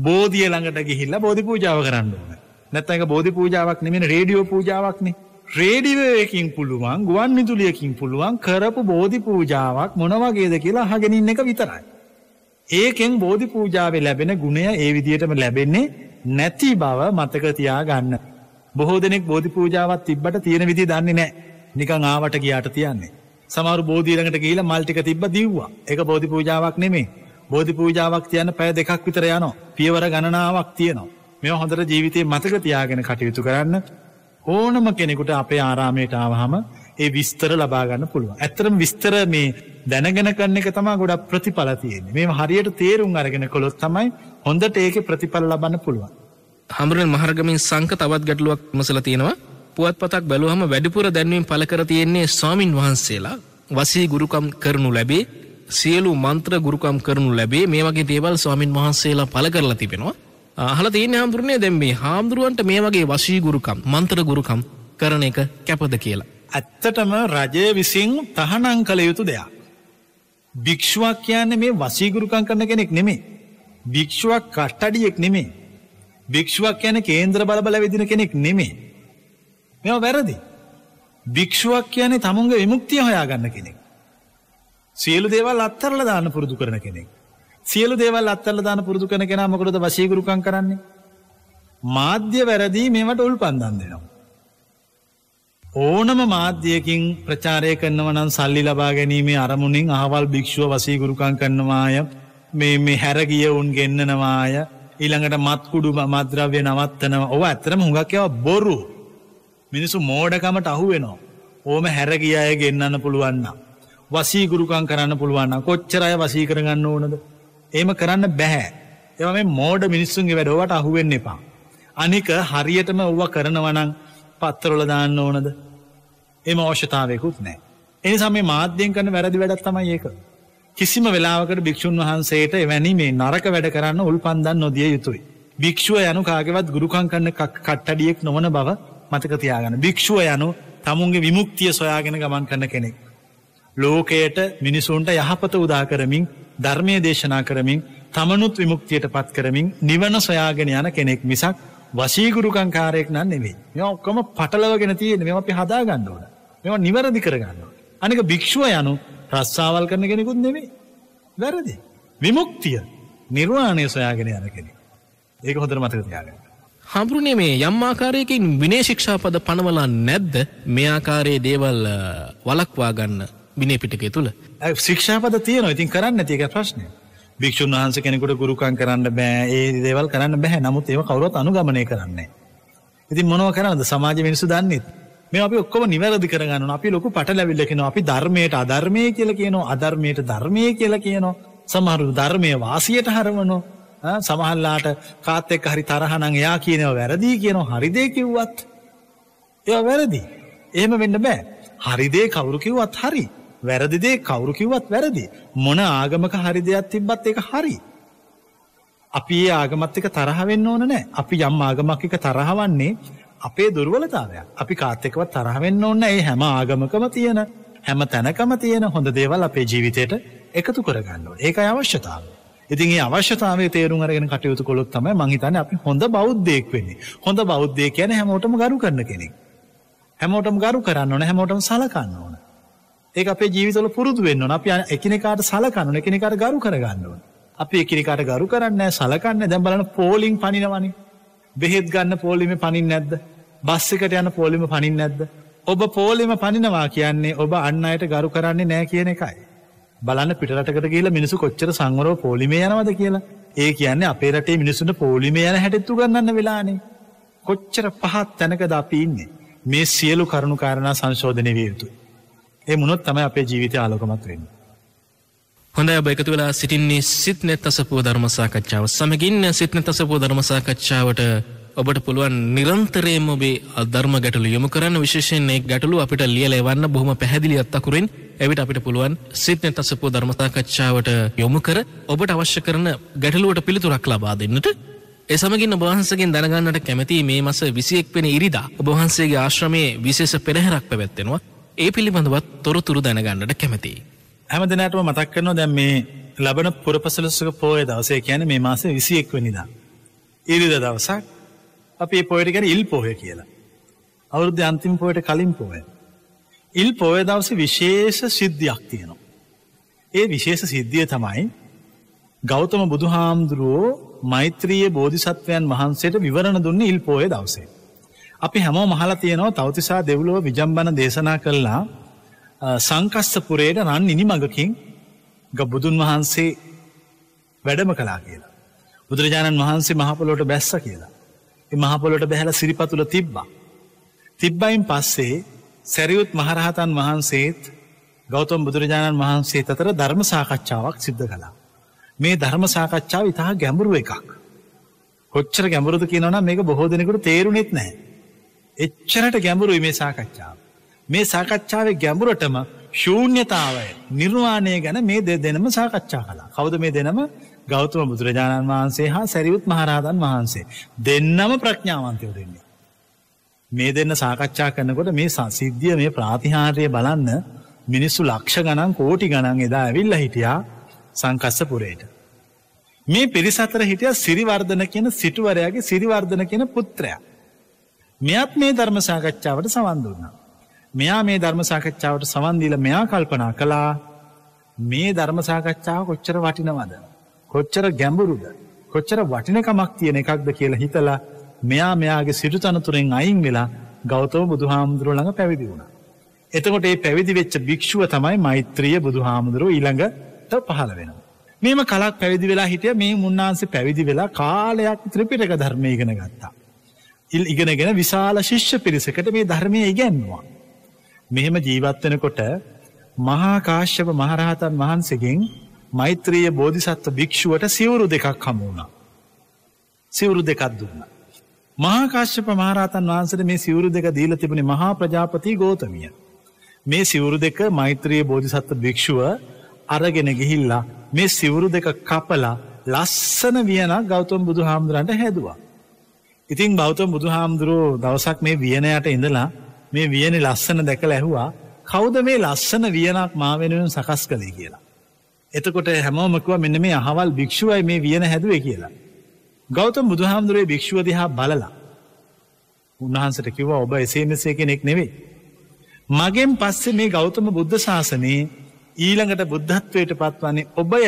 බෝධිය ළඟට ගිහිල්ලා බෝධි පූජාව කරන්න ඕන. නැත්නම් ඒක බෝධි පූජාවක් නෙමෙයි රේඩියෝ පූජාවක්නේ. රේඩියෝ එකකින් පුළුවන්, ගුවන් විදුලියකින් පුළුවන් කරපු බෝධි පූජාවක් මොන වගේද කියලා අහගෙන ඉන්න එක විතරයි. ඒකෙන් බෝධි පූජාවේ ලැබෙන ගුණය ඒ විදිහටම ලැබෙන්නේ නැති බව මතක තියාගන්න. බොහෝ දෙනෙක් බෝධි පූජාවක් තිබ්බට තියෙන විදිහ දන්නේ නැහැ. නිකන් ආවට ගියාට තියන්නේ. සමහර බෝධි ළඟට ගිහිල්ලා මල් ටික තිබ්බ දිව්වා. ඒක බෝධි පූජාවක් නෙමෙයි. බෝධි පූජාවක් තියන්න පැය දෙකක් විතර යනවා. පියවර ගණනාවක් තියෙනවා. මේ හොඳට ජීවිතේ මතක තියාගෙන කටයුතු කරන්න ඕනම කෙනෙකුට අපේ ආරාමයට ආවහම ඒ විස්තර ලබා ගන්න පුළුවන්. ඇත්තරම විස්තර මේ දැනගෙන කරන එක තමයි ගොඩක් ප්‍රතිඵල තියෙන්නේ. මේ හරියට තේරුම් අරගෙන කළොත් තමයි හොඳට ඒකේ ප්‍රතිඵල ලබන්න පුළුවන්. හඹරල් මහරගමින් සංක තවත් ගැටලුවක් මසලා තියෙනවා. පුවත්පතක් බැලුවම වැඩිපුර දැන්වීම් පළ කර තියෙන්නේ ස්වාමින් වහන්සේලා වසී ගුරුකම් කරනු ලැබේ සියලු මන්ත්‍ර ගුරුකම් කරනු ලැබේ මේ වගේ දේවල් ස්වාමින් වහන්සේලා පළ කරලා තිබෙනවා. අහලා තියෙන හාමුදුරනේ දැන් මේ හාමුදුරුවන්ට මේ වගේ වශී ගුරුකම් මන්ත්‍ර ගුරුකම් කරන එක කැපද කියලා. ඇත්තටම රජය විසින් තහනං කළ යුතු දෙයක්. භික්ෂුවක් කියන්නේ මේ වසීගුරුකං කරන කෙනෙක් නෙමේ. භික්ෂුවක් කට්ටඩියෙක් නෙමේ. භික්ෂුවක් කියන කේන්ද්‍ර බලබල වෙදින කෙනෙක් නෙමේ. මෙවා වැරදි. භික්ෂුවක් කියන්නේ තමුන්ගේ විමුක්තිය හොයාගන්න කෙනෙක්. සියලු දේවල් අත්තරලා දාන්න පුරුදු කරන කෙනෙක්. සියලු දේවල් අත්තරලා දාන්න පුරුදු කරන කෙනා මොකටද වශීගුරුකම් කරන්නේ? මාධ්‍ය වැරදි මේවට උල්පන්දම් දෙනවා. ඕනම මාධ්‍යයකින් ප්‍රචාරය කරනව නම් සල්ලි ලබා ගැනීමේ අරමුණින් ආවල් භික්ෂුව වසීගුරුකං කරනවාය මේ මේ හැරගිය උන් ගෙන්න්නනවාය ඊළඟට මත්කුඩු මද්‍රව්‍ය නවත්තනව ඔව ඇතරම හුඟක් ඒව බොරු මිනිසු මෝඩකමට අහුවෙනවා ඕම හැරගිය අය ගෙන්න්න පුළුවන්නම් වසීගුරුකං කරන්න පුළුවන්න කොච්චරය වසී කරගන්න ඕනද. ඒම කරන්න බැහැ. එම මේ මෝඩ මිනිස්සුන්ගේ වැඩවට අහුවෙන්න එපා. අනික හරියටම ඔව්ව කරනවනං පත්තරොල දාන්න ඕනද. එම අවශ්‍යතාවයකුත් නෑ. එනිසා මේ මාධ්‍යයෙන් කන්න වැරදි වැඩත් තමයි ඒක. කිසිම වෙලාවකට භික්‍ෂූන් වහන්සේට එවැනි මේ නරක වැඩ කරන්න උල් පන්දන් නොදිය යුතුයි. භික්‍ෂුව යනු කාගවත් ගුරුකං කන්න කට්ටඩියෙක් නොවන බව මතකතියාගන්න. භික්‍ෂුව යනු තමුන්ගේ විමුක්තිය සොයාගෙන ගමන් කන්න කෙනෙක්. ලෝකයට මිනිසුන්ට යහපත උදා කරමින් ධර්මය දේශනා කරමින් තමනුත් විමුක්තියට පත් කරමින් නිවන සොයාගෙන යන කෙනෙක් මිසක් වශීගුරුකංකාරයෙක් නන් නෙවෙයි. මෙ ඔක්කොම පටලවගෙන තියෙන මෙම අපි හදාගන්න ඕන. මෙම නිවැරදි කරගන්න. අනික භික්ෂුව යනු රස්සාවල් කරන කෙනෙකුත් නෙවෙයි. වැරදි. විමුක්තිය නිර්වාණය සොයාගෙන යන කෙනෙ. ඒක හොඳර මතක තියාගන්න. හමුරුණේ මේ යම් ආකාරයකින් විනේශික්ෂාපද පනවලා නැද්ද මේ ආකාරයේ දේවල් වලක්වා ගන්න බිනේ පිටකේ තුළ ශික්ෂාපද තියන ඉතින් කරන්න තියක ප්‍රශ්නය භික්ෂන් වහන්ස කෙනෙකුට ගුරුකන් කරන්න බෑ ඒ දේවල් කරන්න බැහැ නමුත් ඒව කවරොත් අනුගමනය කරන්නේ ඉතින් මොනව කරනද සමාජ මිනිසු දන්නෙත් මේ අපි ඔක්කොම නිවැරදි කරගන්න අපි ලොකු පට ලැවිල්ලකෙනවා අපි ධර්මයට අධර්මය කියල කියනවා අධර්මයට ධර්මය කියලා කියනවා සමහරු ධර්මය වාසියට හරමනෝ සමහල්ලාට කාත් එක් හරි තරහනං එයා කියනව වැරදිී කියනවා හරිදේ කිව්වත් එය වැරදි එහෙම වෙන්න බෑ හරිදේ කවුරු කිව්වත් හරි වැරදිදේ කවුරු කිව්වත් වැරදි. මොන ආගමක හරි දෙයක් තිබ්බත් ඒක හරි. අපි ඒ ආගමත් එක තරහවෙන්න ඕන නෑ අපි යම් ආගමක් එක තරහවන්නේ අපේ දුර්වලතාවයක් අපි කාත්තෙකවත් තරහවෙන්න ඕන්න ඒ හැම ආගමකම තියෙන හැම තැනකම තියෙන හොඳ දේවල් අපේ ජීවිතයට එකතු කරගන්නවා ඒක අවශ්‍යතාව ඉතින් ඒ අවශ්‍යතාවය තේරුම් අරගෙන කටයුතු කොළොත් තමයි මහිතන අපි හොඳ බෞද්ධයෙක් වෙන්නේ හොඳ බෞද්ධය කියන හැමෝටම ගරු කරන්න කෙනෙක් හැමෝටම ගරු කරන්න ඕන හැමෝටම සලකන්න ඕන ඒක අපේ ජීවිතවල පුරුදු වෙන්න ඕන. අපි එකිනෙකාට සලකන්න ඕන. එකිනෙකාට ගරු කරගන්න ඕන. අපි එකිනෙකාට ගරු කරන්නේ නැහැ, සලකන්නේ දැන් බලන්න පෝලිං පනිනවනේ. බෙහෙත් ගන්න පෝලිමේ පනින්නේ නැද්ද? බස් එකට යන පෝලිම පනින්නේ නැද්ද? ඔබ පෝලිම පනිනවා කියන්නේ ඔබ අන්න අයට ගරු කරන්නේ නැහැ කියන එකයි. බලන්න පිටරටකට කියලා මිනිස්සු කොච්චර සංවරව පෝලිමේ යනවද කියලා. ඒ කියන්නේ අපේ රටේ මිනිස්සුන්ට පෝලිමේ යන හැටෙත් උගන්වන්න වෙලානේ. කොච්චර පහත් තැනකද අපි ඉන්නේ. මේ සියලු කරුණු කාරණා සංශෝධනය විය යුතුයි. ඒ මුණොත් තමයි අපේ ජීවිතය ආලෝකමත් වෙන්නේ. හොඳයි ඔබ එකතු වෙලා සිටින්නේ සිත්නෙත් අසපුව ධර්ම සාකච්ඡාව සමගින් සිත්නෙත් අසපුව ධර්ම සාකච්ඡාවට ඔබට පුළුවන් නිරන්තරයෙන්ම ඔබේ අධර්ම ගැටලු යොමු කරන්න විශේෂයෙන් ඒ ගැටලු අපිට ලියලා එවන්න බොහොම පැහැදිලි අත්අකුරින් එවිට අපිට පුළුවන් සිත්නෙත් අසපුව ධර්ම සාකච්ඡාවට යොමු කර ඔබට අවශ්‍ය කරන ගැටලුවට පිළිතුරක් ලබා දෙන්නට ඒ සමගින් ඔබ වහන්සේගෙන් දැනගන්නට කැමැති මේ මාස 21 වෙනි ඉරිදා ඔබ වහන්සේගේ ආශ්‍රමයේ විශේෂ පෙරහැරක් පැවැත්වෙනවා ඒ පිළිබඳවත් තොරතුරු දැනගන්නට කැමති. හැම දෙනටම මතක් කරනවා දැම් මේ ලබන පුරපසලස්සක පෝය දවසය කියන මේ මාස විසියෙක් වනිදා. ඉරිද දවසක් අපි පොයට ගැන ඉල් පොහය කියලා. අවුරුද්ධ අන්තිම පොයට කලින් පෝය. ඉල් පොය දවස විශේෂ සිද්ධියක් තියෙනවා. ඒ විශේෂ සිද්ධිය තමයි ගෞතම බුදුහාමුදුරුවෝ මෛත්‍රීය බෝධිසත්වයන් වහන්සේට විවරණ දුන්න ඉල් පෝය දවසේ. අපි හැමෝ මහලා තියෙනවා තවතිසා දෙව්ලෝ විජම්බන දේශනා කල්ලා සංකස්සපුරයට රන් ඉනි මඟකින් බුදුන් වහන්සේ වැඩම කලා කියලා. බුදුරජාණන් වහන්සේ මහපොලොට බැස්ස කියලා. මහපොලොට බැහැල සිරිපතුල තිබ්බා. තිබ්බයින් පස්සේ සැරියුත් මහරහතන් වහන්සේත් ගෞතම් බුදුරජාණන් වහන්සේ අතර ධර්ම සාකච්ඡාවක් සිද්ධ කලා. මේ ධර්ම සාකච්ඡාව ඉතා ගැඹුරු එකක්. කොච්චර ගැඹුරුද කියනවනම් මේක බොහෝ දෙනෙකුට තේරුණෙත් නැහැ. එච්චරට ගැඹුරුයි මේ සාකච්ඡාව. මේ සාකච්ඡාවේ ගැඹුරටම ශූන්‍යතාවය නිර්වාණය ගැන මේ දෙදෙනම සාකච්ඡා කළා. කවුද මේ දෙනම? ගෞතම බුදුරජාණන් වහන්සේ හා සරියුත් මහරහතන් වහන්සේ. දෙන්නම ප්‍රඥාවන්තයෝ දෙන්නේ. මේ දෙන්න සාකච්ඡා කරනකොට මේ සංසිද්ධිය මේ ප්‍රාතිහාර්ය බලන්න මිනිස්සු ලක්ෂ ගණන් කෝටි ගණන් එදා ඇවිල්ලා හිටියා සංකස්සපුරේට. මේ පිරිස අතර හිටියා සිරිවර්ධන කියන සිටුවරයාගේ සිරිවර්ධන කියන පුත්‍රයා. මෙයත් මේ ධර්ම සාකච්ඡාවට සවන්දුන්න. මෙයා මේ ධර්ම සාකච්ඡාවට සවන්දීල මෙයා කල්පනා කළා මේ ධර්ම සාකච්ඡාව කොච්චර වටිනවද. කොච්චර ගැඹුරුද. කොච්චර වටිනකමක් තියෙන එකක්ද කියලා හිතලා මෙයා මෙයාගේ සිටු තනතුරෙන් අයින් වෙලා ගෞතව බුදු හාමුදුරුව ළඟ පැවිදි වුණ. එතකොට ඒ පැවිදි වෙච්ච භික්ෂුව තමයි මෛත්‍රිය බුදු හාමුදුරුව ඊළඟට පහළ වෙනවා. මේම කලක් පැවිදි වෙලා හිටිය මේ මුන්නාන්සේ පැවිදි වෙලා කාලයක් ත්‍රිපිටක ධර්මය ඉගෙන ගත්තා. ඉගෙනගෙන විශාල ශිෂ්‍ය පිරිසකට මේ ධර්මය ඉගැන්වා. මෙහෙම ජීවත්වෙනකොට මහාකාශ්‍යප මහරහතන් වහන්සේගෙන් මෛත්‍රීය බෝධිසත්ව භික්‍ෂුවට සිවුරු දෙකක් හමුණා. සිවුරු දෙකක් දුන්න. මහාකාශ්‍යප මහරහතන් වහන්සට මේ සිවුරු දෙක දීල තිබුණේ මහා ප්‍රජාපති ගෝතමිය. මේ සිවුරු දෙක මෛත්‍රීය බෝධිසත්ව භික්‍ෂුව අරගෙන ගිහිල්ලා මේ සිවුරු දෙක කපලා ලස්සන වියන ගෞතම් බුදු හාමුදුරන්ට හැදවා. ඉතින් බෞතම බුදුහාමුදුරුවෝ දවසක් මේ වියනයට ඉඳලා මේ වියනි ලස්සන දැකල ඇහුවා කෞද මේ ලස්සන වියනක් මාවෙනුවෙන් සකස් කළේ කියලා. එතකොට හැමෝමකුව මෙන්න මේ අහවල් භික්ෂුවයි මේ වියන හැදුවේ කියලා. ගෞතම බුදුහාමුදුරේ භික්ෂුව දිහා බලලා. උන්වහන්සට කිව්වා ඔබ එසේ මෙසේ කෙනෙක් නෙවෙයි. මගෙන් පස්සේ මේ ගෞතම බුද්ධ ශාසනයේ ඊළඟට බුද්ධත්වයට පත්වන්නේ ඔබය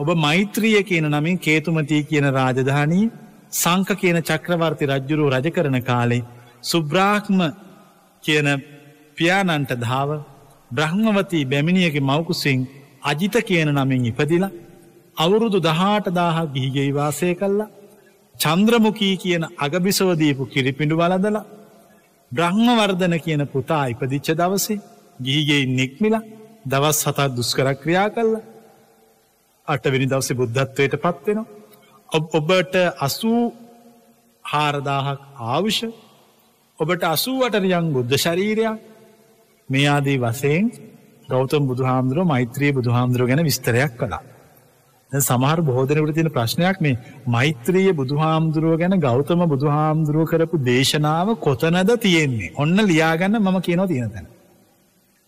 ඔබ මෛත්‍රිය කියන නමින් කේතුමතිී කියන රාජධානී සංක කියන චක්‍රවර්ති රජ්ජුරු රජ කරන කාලේ සුබ්‍රාහ්ම කියන පියාණන්ට දාව බ්‍රහ්මවතී බැමිණියගේ මවකුසිං අජිත කියන නමින් ඉපදිලා අවුරුදු දහට දාහ ගිහිගෙයි වාසය කල්ලා චන්ද්‍රමුකී කියන අගබිසෝදීපු කිරිපිඩු වලදලා බ්‍රහ්මවර්ධන කියන පුතා ඉපදිච්ච දවසේ ගිහිගෙයි නික්මිලා දවස් සතා දුස්කරක්‍රියා කල්ලා අටවිනි දවසේ බුද්ධත්වයට පත්වෙනවා ඔබට අසූ හාරදාහක් ආවුෂ ඔබට අසුවටරියන් බුද්ධ ශරීරයක් මේ ආදී වසයෙන් ගෞතම් බුදුහාමුදුරුව මෛත්‍රී බුදුහාමුදුරුව ගැන විස්තරයක් කළා. සමහර බෝධනකට තියෙන ප්‍රශ්නයක් මේ මෛත්‍රීය බුදුහාමුදුරුව ගැන ගෞතම බුදුහාමුදුරුව කරපු දේශනාව කොතනද තියෙන්නේ ඔන්න ලියාගන්න මම කියනෝ තියෙන තැන.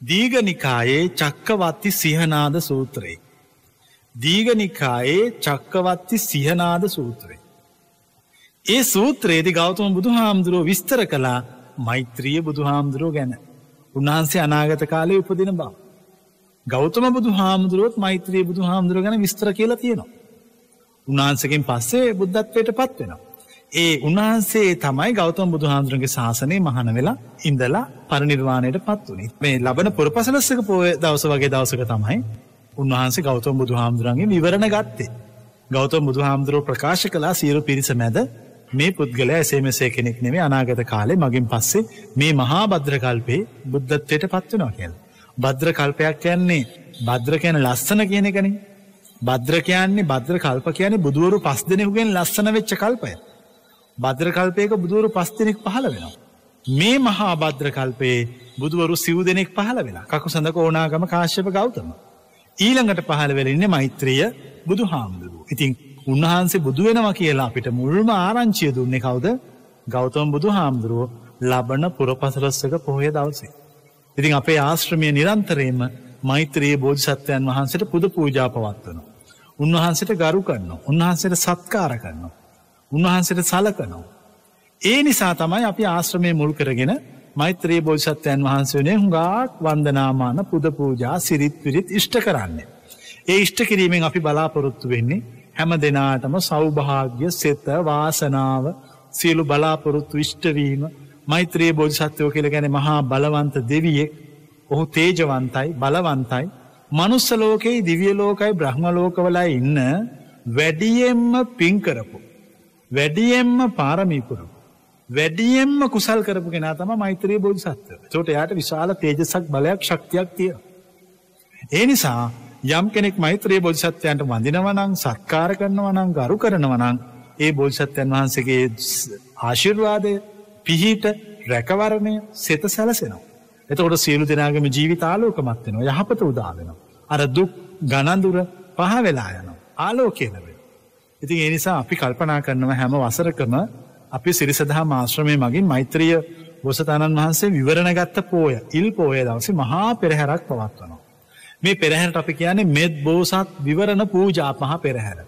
දීගනිකායේ චක්කවත්ති සිහනාද සූත්‍රයේ. දීගනිකායේ චක්කවත්ති සිහනාද සූත්‍රය. ඒ සූත්‍රයේදි ගෞතම බුදු හාමුදුරුව විස්තර කළා මෛත්‍රිය බුදු හාමුදුරුව ගැන උන්වහන්සේ අනාගත කාලය උපදින බව. ගෞතම බුදු හාමුදුරුවත් මෛත්‍රී බුදු හාමුදුරුව ගැන විස්තර කියලා තියෙනවා. උන්වහන්සකින් පස්සේ බුද්ධත්වයට පත් වෙනවා. ඒ උන්වහන්සේ තමයි ගෞතම බුදු හාමුදුරුවගේ ශාසනය මහන වෙලා ඉඳලා පරිනිර්වාණයට පත් වුණේ. මේ ලබන පුරපසලස්සක පෝය දවස වගේ දවසක තමයි උන්වහන්සේ ගෞතම බුදුහාමුදුරන්ගේ විවරණ ගත්තේ. ගෞතම බුදුහාමුදුරුව ප්‍රකාශ කලා සියලු පිරිස මැද මේ පුද්ගල ඇසේ මෙසේ කෙනෙක් නෙමේ අනාගත කාලේ මගින් පස්සේ මේ මහා බද්‍රකල්පේ බුද්ධත්වයට පත්වනවා කියල. බද්‍ර කල්පයක් කියන්නේ බද්‍ර කියන ලස්සන කියන එකනේ. බද්‍ර කියන්නේ බද්‍ර කල්ප කියන්නේ බුදුවරු පස් දෙනෙකුගෙන් ලස්සන වෙච්ච කල්පය. බද්‍ර කල්පයක බුදුවරු පස් දෙනෙක් පහළ වෙනවා. මේ මහා බද්‍ර කල්පයේ බුදුවරු සිව් දෙනෙක් පහළ වෙලා කකු සඳක ඕනාගම කාශ්‍යප ගෞතම. ඊළඟට පහළ වෙලෙන්නේ මෛත්‍රිය බුදු හාමුදුරුව. ඉතින් උන්වහන්සේ බුදු වෙනවා කියලා අපිට මුල්ම ආරංචිය දුන්නේ කවුද? ගෞතම බුදු හාමුදුරුව ලබන පුරපසලස්සක පොහොය දවසේ. ඉතින් අපේ ආශ්‍රමය නිරන්තරයෙන්ම මෛත්‍රී බෝධිසත්වයන් වහන්සේට පුද පූජා පවත්වනවා. උන්වහන්සේට ගරු කරනවා. උන්වහන්සේට සත්කාර කරනවා. උන්වහන්සේට සලකනවා. ඒ නිසා තමයි අපි ආශ්‍රමය මුල් කරගෙන මෛත්‍රී බෝධිසත්වයන් වහන්සේනේ හුඟාක් වන්දනාමාන පුද පූජා සිරිත් පිරිත් ඉෂ්ට කරන්න. ඒ ඉෂ්ට කිරීමෙන් අපි බලාපොරොත්තු වෙන්නේ හැම දෙනාටම සෞභාග්‍ය සෙත වාසනාව සියලු බලාපොරොත්තු විෂ්ටවීම මෛත්‍රයේ බෝධිසත්වයෝ කියල ගැන මහා බලවන්ත දෙවියෙක් ඔහු තේජවන්තයි බලවන්තයි මනුස්සලෝකයි දිවියලෝකයි බ්‍රහ්මලෝකවලයි ඉන්න වැඩියෙන්ම පින්කරපු. වැඩියෙන්ම පාරමීපුරපු. වැඩියෙන්ම කුසල් කරපු කෙනා තමයි මෛත්‍රී බෝධිසත්ව. ඒකට එයාට විශාල තේජසක් බලයක් ශක්තියක් තියෙනවා. ඒ නිසා යම් කෙනෙක් මෛත්‍රී බෝධිසත්වයන්ට වඳිනවා නම් සත්කාර කරනවා නම් ගරු කරනවා නම් ඒ බෝධිසත්වයන් වහන්සේගේ ආශිර්වාදය පිහිට රැකවරණය සිත සැලසෙනවා. එතකොට සියලු දෙනාගේම ජීවිත ආලෝකමත් වෙනවා. යහපත උදා වෙනවා. අර දුක් ගණඳුර පහ වෙලා යනවා. ආලෝකය ලැබෙනවා. ඉතින් ඒ නිසා අපි කල්පනා කරනවා හැම වසරකම අපි සිරිසදහා මාශ්‍රමය මගින් මෛත්‍රිය බොසතාණන් වහන්සේ විවරණගත්ත පෝය ඉල් පෝය දවසේ මහා පෙරහැරක් පවත්වනවා. මේ පෙරහැරට අපි කියන්නේ මෙත් බෝසත් විවරණ පූජා මහා පෙරහැර.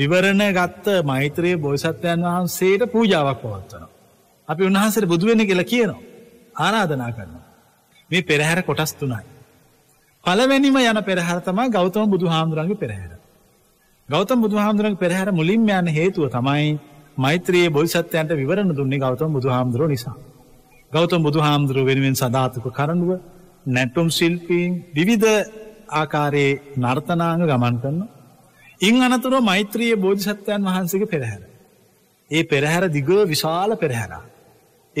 විවරණ ගත්ත මෛත්‍රයේ බෝසත්වයන් වහන්සේට පූජාවක් පවත්වනවා. අපි උන්වහන්සේට බුදු වෙන්න කියලා කියනවා. ආරාධනා කරනවා. මේ පෙරහැර කොටස් තුනයි. පළවෙනිම යන පෙරහැර තමයි ගෞතම බුදුහාමුදුරන්ගේ පෙරහැර. ගෞතම බුදුහාමුදුරන්ගේ පෙරහැර මුලින්ම යන හේතුව තමයි මෛත්‍රයේ බොධිසත්වයන්ට විවරණ දුන්නේ ගෞතම බුදුහාමුදුරුව නිසා. ගෞතම බුදුහාමුදුරුව වෙනුවෙන් සධාතුක කරනුව නැටුම් ශිල්පීන් විවිධ ආකාරයේ නර්තනාංග ගමන් කරන්න. ඉන් අනතුර මෛත්‍රයේ බෝධිසත්වයන් වහන්සේගේ පෙරහැර. ඒ පෙරහැර දිග විශාල පෙරහැර.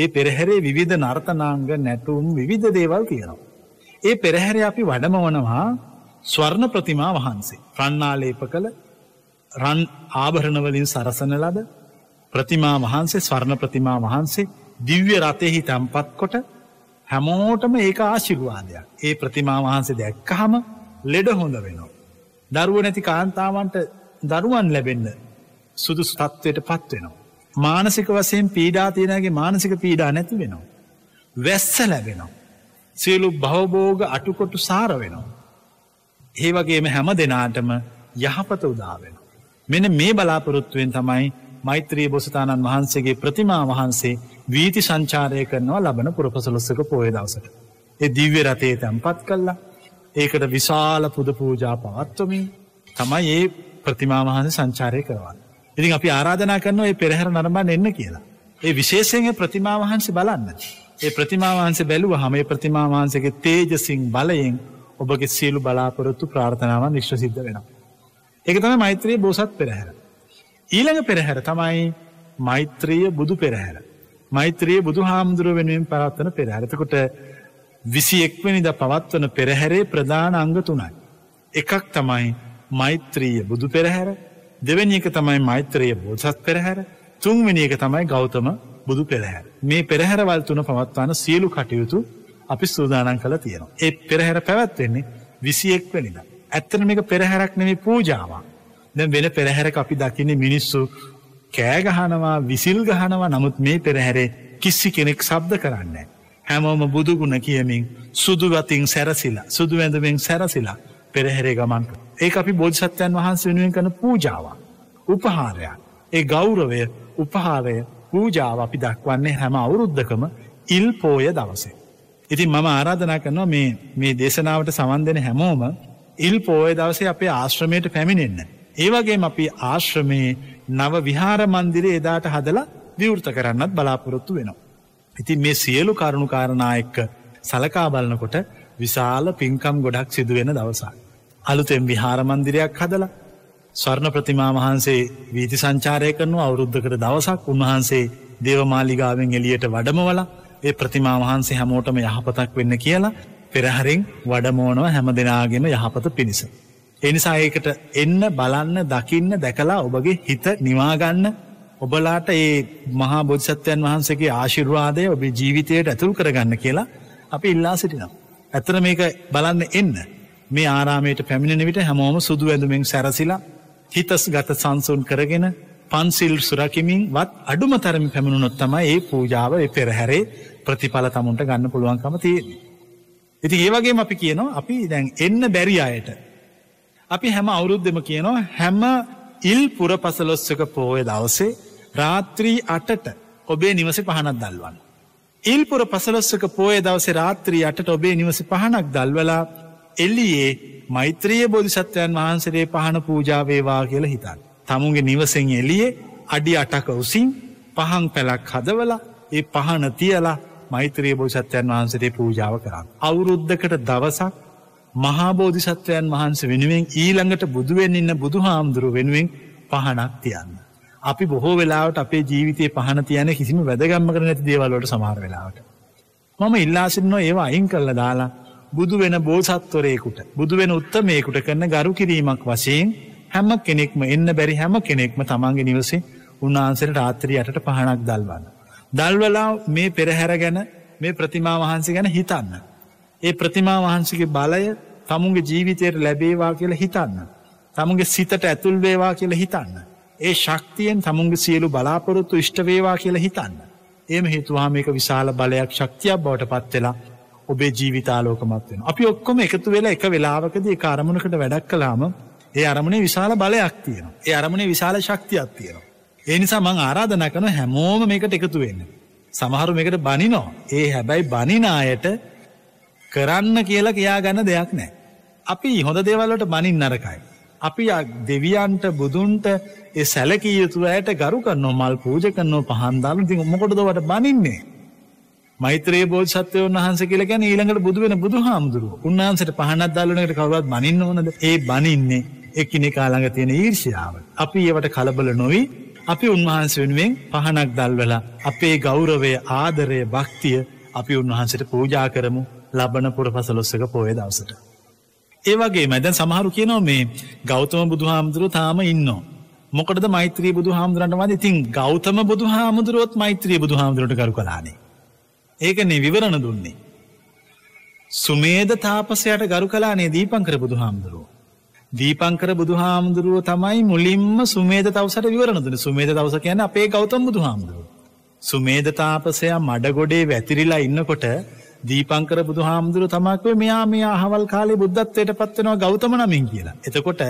ඒ පෙරහැරේ විවිධ නර්තනාංග නැටුම් විවිධ දේවල් තියෙනවා. ඒ පෙරහැර අපි වඩමවනවා ස්වර්ණ ප්‍රතිමා වහන්සේ. ප්‍රන්නාලේප කළ රන් ආභරණවලින් සරසන ලද ප්‍රතිමා වහන්සේ ස්වර්ණ ප්‍රතිමා වහන්සේ දිව්‍ය රතෙහි තැම්පත් කොට හැමෝටම ඒක ආශිර්වාදයක්. ඒ ප්‍රතිමා වහන්සේ දැක්කහම ලෙඩ හොඳ වෙනවා. දරුව නැති කාන්තාවන්ට දරුවන් ලැබෙන්න සුදුසු තත්ත්වයට පත්වෙනවා. මානසික වසයෙන් පීඩා තියෙනගේ මානසික පීඩා නැති වෙනවා. වැස්ස ලැබෙනවා. සියලු භවබෝග අටුකොටු සාර වෙනවා. ඒ වගේම හැම දෙනාටම යහපත උදාවෙන. මෙන මේ බලාපොරොත්තුවෙන් තමයි මෛත්‍රී බොසතාණන් වහන්සේගේ ප්‍රතිමා වහන්සේ වීති සංචාරය කරනවා ලබන පුරපසලොස්සක පොය දවසට. ඒ දිව්‍ය රතේ තැන්පත් කල්ලා ඒකට විශාල පුද පූජා පවත්වමින් තමයි ඒ ප්‍රතිමා වහන්සේ සංචාරය කරවන්න. ඉතින් අපි ආරාධනා කරනවා ඒ පෙරහැර නරඹන්න එන්න කියලා. ඒ විශේෂයෙන් ප්‍රතිමා වහන්සේ බලන්න. ඒ ප්‍රතිමා වහන්සේ බැලුවහම ඒ ප්‍රතිමා වහන්සේගේ තේජසින් බලයෙන් ඔබගේ සියලු බලාපොරොත්තු ප්‍රාර්ථනාවන් විශ්ව සිද්ධ වෙනවා. ඒක තමයි මෛත්‍රී බෝසත් පෙරහැර. ඊළඟ පෙරහැර තමයි මෛත්‍රීය බුදු පෙරහැර. මෛත්‍රීය බුදු හාමුදුරුව වෙනුවෙන් පවත්වන පෙරහැරතකොට විසි එක්වනිද පවත්වන පෙරහැරේ ප්‍රධාන අංග තුනයි. එකක් තමයි මෛත්‍රීය බුදු පෙරහැර දෙවැනි එක තමයි මෛත්‍රයේ බෝසත් පෙරහැර තුන්වෙනි එක තමයි ගෞතම බුදු පෙරහැර. මේ පෙරහැරවල් තුන පවත්වන සියලු කටයුතු අපි සූදානන් කළ තියෙනවා. ඒ පෙරහැර පැවැත්වෙන්නේ විසි එක්වනිද. ඇත්තන මේක පෙරහැරක් නෙමේ පූජාවක්. දැ වෙන පෙරහැරක අපි දකින්නේ මිනිස්සු කෑගහනවා විසිල් ගහනවා නමුත් මේ පෙරහැරේ කිසි කෙනෙක් සබ්ද කරන්න. හැමෝම බුදුගුණ කියමින් සුදුගතින් සැරසිලා සුදු ඇඳමෙන් සැරසිලා පෙරහැරේ ගමන්. ඒ අපි බෝධසත්වයන් වහන්ස වෙනුවෙන් කන පූජාවක්. උපහාරයක්. ඒ ගෞරවය උපහාරය පූජාව අපි දක්වන්නේ හැම අවුරුද්ධකම ඉල් පෝය දවසේ. ඉතින් මම ආරාධනා කරනවා මේ මේ දේශනාවට සවන්දෙන හැමෝම ඉල් පෝය දවසේ අපේ ආශ්‍රමයට පැමිණෙන්න්න. ඒවගේම අපි ආශ්‍රමයේ නව විහාර මන්දිරේ එදාට හදලා විවෘත කරන්නත් බලාපොරොත්තු වෙනවා. ඉතින් මේ සියලු කරුණු කාරණා එක්ක සලකා බලනකොට විශාල පින්කම් ගොඩක් සිදුවෙන දවසක්. අලුතෙන් විහාරමන්දිරයක් හදලා ස්වර්ණ ප්‍රතිමා වහන්සේ වීති සංචාරය කරනු අවුරුද්ධකට දවසක් උන්වහන්සේ දේවමාලිගාවෙන් එලියට වඩමවල ඒ ප්‍රතිමා වහන්සේ හැමෝටම යහපතක් වෙන්න කියලා පෙරහරින් වඩමෝනව හැම දෙනාගෙන යහපත පිණිස. එනිසා ඒකට එන්න බලන්න දකින්න දැකලා ඔබගේ හිත නිවාගන්න ඔබලාට ඒ මහා බොජසත්වයන් වහන්සේගේ ආශිර්වාදය ඔබේ ජීවිතයට ඇතුල් කරගන්න කියලා අපි ඉල්ලා සිටිනම්. ඇතර මේක බලන්න එන්න මේ ආරාමයට පැමිණෙන විට හැමෝම සුදු ඇඳුමෙන් සැරසිලා හිතස් ගත සංසුන් කරගෙන පන්සිල් සුරකිමින් වත් අඩුම තරමි පැමිණුණොත් තමයි ඒ පූජාව පෙරහැරේ ප්‍රතිඵල තමුන්ට ගන්න පුළුවන්කම තියෙන. ඉති ඒවගේ අපි කියනවා අපි දැන් එන්න බැරි අයට අපි හැම අවුරුද්දෙම කියනවා හැම ඉල් පුරපසලොස්සක පෝය දවසේ රාත්‍රී අටට ඔබේ නිවස පහනක් දල්වන්න. ඉල්පුර පසලොස්සක පෝය දවසේ රාත්‍රී අටට ඔබේ නිවස පහනක් දල්වලා එල්ලියේ මෛත්‍රීය බෝධිසත්වයන් වහන්සරේ පහන පූජාවේවා කියල හිතන්. තමුන්ගේ නිවසෙන් එලියේ අඩි අටක උසින් පහන් පැලක් හදවල ඒ පහන තියලා මෛත්‍රයේ බෝධිසත්වයන් වහන්සරේ පූජාව කරන්න. අවුරුද්ධකට දවසක් මහා බෝධිසත්වයන් වහන්සේ වෙනුවෙන් ඊළඟට බුදුවෙන් ඉන්න බුදු හාමුදුරු වෙනුවෙන් පහනක් තියන්න. අපි බොහෝ වෙලාවට අපේ ජීවිතය පහන තියන කිසිම වැදගම්ම කර නැති දේවල්ලට සමහර වෙලාවට. මම ඉල්ලාසින්නෝ ඒවා අයින් කරලා දාලා බුදු වෙන බෝසත්වරයෙකුට බුදු වෙන උත්තමයකුට කරන ගරු කිරීමක් වශයෙන් හැම කෙනෙක්ම එන්න බැරි හැම කෙනෙක්ම තමන්ගේ නිවසේ උන්වහන්සේට රාත්‍රී යටට පහනක් දල්වන්න. දල්වලා මේ පෙරහැර ගැන මේ ප්‍රතිමා වහන්සේ ගැන හිතන්න. ඒ ප්‍රතිමා වහන්සගේ බලය තමුන්ගේ ජීවිතයට ලැබේවා කියලා හිතන්න. තමුන්ගේ සිතට ඇතුල් වේවා කියලා හිතන්න. ඒ ශක්තියෙන් තමුන්ගේ සියලු බලාපොරොත්තු ඉෂ්ටවේවා කියලා හිතන්න. ඒම හේතුවා මේක විශාල බලයක් ශක්තියක් බවට පත්වෙලා ඔබේ ජීවිතාලෝකමත් වෙන. අපි ඔක්කොම එකතු වෙලා එක වෙලාවකදී කාරමුණකට වැඩක් කලාම ඒ අරමුණේ විශාල බලයක් තියෙනවා. ඒ අරමුණේ විශාල ශක්තියක් තියෙනවා. ඒ නිසා මං ආරාධනා කරන හැමෝම මේකට එකතු වෙන්න. සමහරු මේකට බනිනවා. ඒ හැබැයි බනින අයට කරන්න කියලා කියා ගන්න දෙයක් නෑ. අපි හොඳ දේවල්ලට මනින් නරකයි. අපි දෙවියන්ට බුදුන්ට ඒ සැලකී යුතු ඇයට ගරු කරනවා මල් පූජ කරනවා පහන්දාලු ඉතින් මොකටද වට බනින්නේ මෛත්‍රී බෝධිසත්වයන් වහන්සේ කියලා කියන්නේ ඊළඟට බුදු වෙන බුදුහාමුදුරුවෝ උන්වහන්සේට පහනක් දාලුණකට කවුරුවත් බනින්න ඕනද ඒ බනින්නේ එකිනෙකා ළඟ තියෙන ඊර්ෂ්‍යාව අපි ඒවට කලබල නොවි අපි උන්වහන්සේ වෙනුවෙන් පහනක් දැල්වලා අපේ ගෞරවය ආදරය භක්තිය අපි උන්වහන්සේට පූජා කරමු ලබන පුර පසලොස්සක පොය දවසට. ඒවගේ මැදැන් සමහරු කියනෝ මේ ගෞතම බුදු හාමුදුරුව තාම ඉන්නවා. මොකටද මෛත්‍රී බුදු හාමුදුරන්ටවාද ඉතින් ගෞතම බුදු හාමුදුරුවොත් මෛත්‍රී බුදු හාමුදුරට කරු කලානේ. ඒකනෙ විවරණ දුන්නේ. සුමේද තාපසයට ගරු කලානේ දීපංකර බුදු හාමුදුරුව. දීපංකර බුදු හාමුදුරුව තමයි මුලින්ම සුමේද තවසට විවරණ දුන සුමේද දවස කියන අපේ ගෞතම බුදු හාමුදුරුව. සුමේද තාපසයා මඩගොඩේ වැතිරිලා ඉන්නකොට දීපංකර බුදුහාමුදුර තමක්වේ මෙයා මේ අහවල් කාලේ බුද්ධත්වයට පත්වෙනවා ගෞතම නමින් කියලා. එතකොට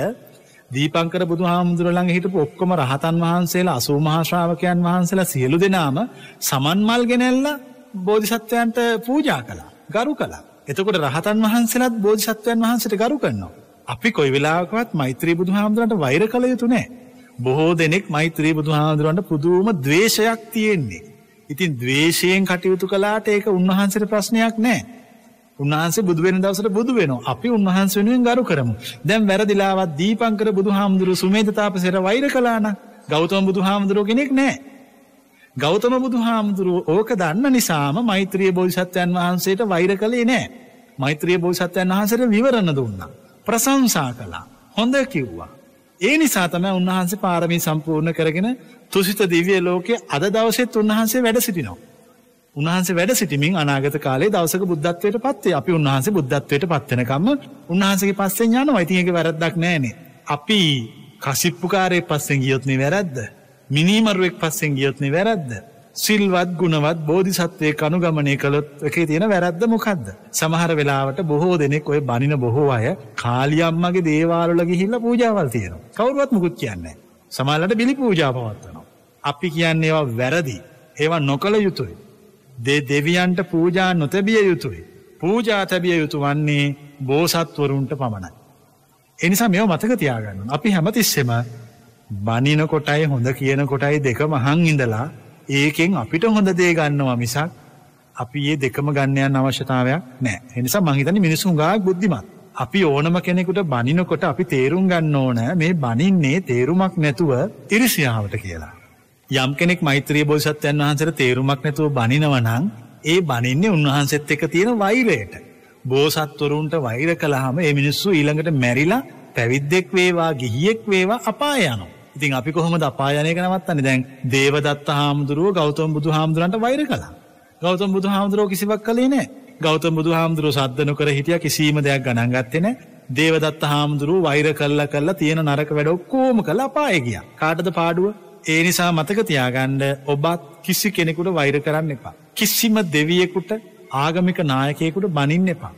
දීපංකර බුදුහාමුදුර ළඟ හිටපු ඔක්කොම රහතන් වහන්සේලා අසූ මහා ශ්‍රාවකයන් වහන්සේලා සියලු දෙනාම සමන් මල් ගෙනැල්ලා බෝධිසත්වයන්ට පූජා කළා. ගරු කළා. එතකොට රහතන් වහන්සේලාත් බෝධිසත්වයන් වහන්සේට ගරු කරනවා. අපි කොයි වෙලාවකවත් මෛත්‍රී බුදුහාමුදුරන්ට වෛර කළ යුතු නෑ. බොහෝ දෙනෙක් මෛත්‍රී බුදුහාමුදුරන්ට පුදුම ද්වේෂයක් තියෙන්නේ. ඉතින් ද්වේෂයෙන් කටයුතු කළාට ඒක උන්වහන්සේට ප්‍රශ්නයක් නැහැ. උන්වහන්සේ බුදු වෙන දවසට බුදු වෙනවා. අපි උන්වහන්සේ වෙනුවෙන් ගරු කරමු. දැන් වැරදිලාවත් දීපංකර බුදුහාමුදුරු සුමේධ තාපසේට වෛර කළා නම් ගෞතම බුදුහාමුදුරුව කෙනෙක් නැහැ. ගෞතම බුදුහාමුදුරුව ඕක දන්න නිසාම මෛත්‍රිය බෝධිසත්වයන් වහන්සේට වෛර කළේ නැහැ. මෛත්‍රිය බෝධිසත්වයන් වහන්සේට විවරණ දුන්නා. ප්‍රශංසා කළා. හොඳ කිව්වා. ඒ නිසා තමයි උන්වහන්සේ පාරමී සම්පූර්ණ කරගෙන තුසිත දිව්‍ය ලෝකයේ අද දවසෙත් උන්වහන්සේ වැඩ සිටිනවා. උන්වහන්සේ වැඩ සිටිමින් අනාගත කාලේ දවසක බුද්ධත්වයට පත්වේ. අපි උන්වහන්සේ බුද්ධත්වයට පත් වෙනකම්ම උන්වහන්සේගේ පස්සෙන් යනවා. ඉතින් ඒක වැරද්දක් නෑනේ. අපි කසිප්පුකාරයෙක් පස්සෙන් ගියොත් නේ වැරද්ද. මිනීමරුවෙක් පස්සෙන් ගියොත් නේ වැරද්ද. සිල්වත් ගුණවත් බෝධිසත්වයක අනුගමනය කළොත් එකේ තියෙන වැරද්ද මොකද්ද? සමහර වෙලාවට බොහෝ දෙනෙක් ඔය බනින බොහෝ අය කාලියම්මගේ දේවාලවල ගිහිල්ලා පූජාවල් තියෙනවා. කවුරුවත් මුකුත් කියන්නේ නැහැ. සමහරවිට බිලි පූජා පවත්වනවා. අපි කියන්නේ ඒවා වැරදි. ඒවා නොකළ යුතුය. දේ දෙවියන්ට පූජා නොතැබිය යුතුය. පූජා තැබිය යුතු වන්නේ බෝසත්වරුන්ට පමණයි. එනිසා මෙව මතක තියාගන්න. අපි හැමතිස්සෙම බනින කොටයි හොඳ කියන කොටයි දෙකම හං ඉඳලා ඒකෙන් අපිට හොඳ දේ ගන්නවා මිසක් අපි ඒ දෙකම ගන්නයන් අවශ්‍යතාවයක් නෑ. එනිසා මංහිතන මිනිසුන් ගා බුද්ධිමත්. අපි ඕනම කෙනෙකුට බනිනකොට අපි තේරුම් ගන්න ඕන මේ බනින්නේ තේරුමක් නැතුව ඉරිසියාවට කියලා. යම් කෙනෙක් මෛත්‍රී බෝසත්යන් වහන්සේට තේරුමක් නැතුව බනිනවා නම් ඒ බනින්නේ උන්වහන්සේත් එක්ක තියෙන වෛරයට. බෝසත්වරුන්ට වෛර කළාම මේ මිනිස්සු ඊළඟට මැරිලා පැවිද්දෙක් වේවා ගිහියෙක් වේවා අපාය යනවා. ඉතින් අපි කොහොමද අපායන එක නවත්තන්නේ? දැන් දේවදත්ත හාමුදුරුව ගෞතම බුදු හාමුදුරන්ට වෛර කළා. ගෞතම බුදු හාමුදුරුව කිසිවක් කළේ නැහැ. ගෞතම බුදු හාමුදුරුව සද්දනු කර හිටියා කිසිම දෙයක් ගණන් ගත්තේ නැහැ. දේවදත්ත හාමුදුරුව වෛර කළා කළා තියෙන නරක වැඩ ඔක්කොම කළා අපාය ගියා. කාටද පාඩුව? ඒ නිසා මතක තියාගන්න ඔබත් කිසි කෙනෙකුට වෛර කරන්න එපා. කිසිම දෙවියෙකුට ආගමික නායකයෙකුට බනින්න එපා.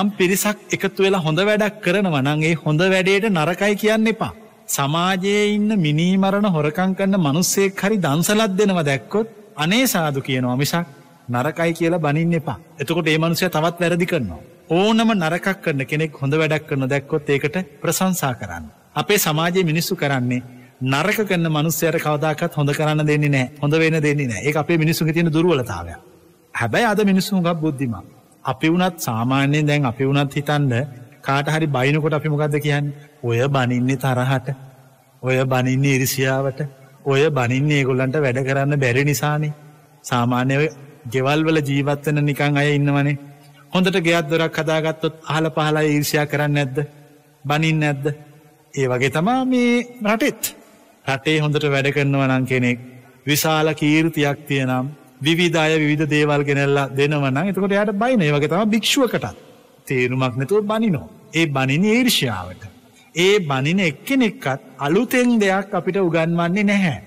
යම් පිරිසක් එකතු වෙලා හොඳ වැඩක් කරනවා නම් ඒ හොඳ වැඩේට නරකයි කියන්න එපා. සමාජයේ ඉන්න මිනීමරණ හොරකම් කරන මිනිස්සෙක් හරි දන්සලක් දෙනවා දැක්කොත් අනේ සාදු කියනවා මිසක් නරකයි කියලා බනින්න එපා. එතකොට ඒ මිනිස්සයා තවත් වැරදි කරනවා. ඕනම නරකක් කරන කෙනෙක් හොඳ වැඩක් කරන දැක්කොත් ඒකට ප්‍රශංසා කරන්න. අපේ සමාජයේ මිනිස්සු කරන්නේ නරක කන්න මනුස්සයට කවදාකත් හොඳ කරන්න දෙන්නේ නෑ හොඳ වෙන දෙන්නේ නෑ ඒ අපේ මිනිසුන් තියෙන දුරුවලතාව හැබැයි අද මිනිස්සුන් ගක් බුද්ධිම අපි වුණත් සාමාන්‍යයෙන් දැන් අපි වුණත් හිතන්ඩ කාට හරි බයිනකොට අපි මොකක්ද කියන්න ඔය බනින්නේ තරහට ඔය බනින්නේ ඉරිසියාවට ඔය බනින්නේ ගොල්ලන්ට වැඩ කරන්න බැරි නිසානේ සාමාන්‍යව ගෙවල්වල ජීවත්වන නිකං අය ඉන්නවනේ හොඳට ගෙත් දොරක් හදාගත්තොත් අහල පහලා ඊර්ෂයා කරන්න ඇද්ද බනින් ඇද්ද ඒ වගේ තමා මේ රටෙත් රටේ හොඳට වැඩ කරනවා නම් කෙනෙක් විශාල කීර්තියක් තියනම් විවිධය විධ දේවල් ගෙනල්ලා දෙනවන එතකොට යට බයින වගේ තම භික්ෂුවකට තේරුමක් නැතුව බනිනෝ. ඒ බනින ඒර්ෂාවට. ඒ බනින එක්කෙනෙක්කත් අලුතෙන් දෙයක් අපිට උගන්වන්නේ නැහැ.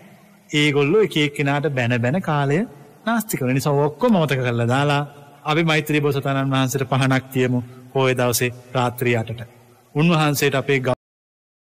ඒගොල්ලො එකක්කෙනට බැන බැන කාලය නාස්තිකල නිසා ඔක්කො මතක කරලා දාලා අපි මෛත්‍රී බෝසතණන් වහන්සට පහනක් තියමු හෝය දවසේ රාත්‍රියයටට. උන්වහන්සේට අපේ ග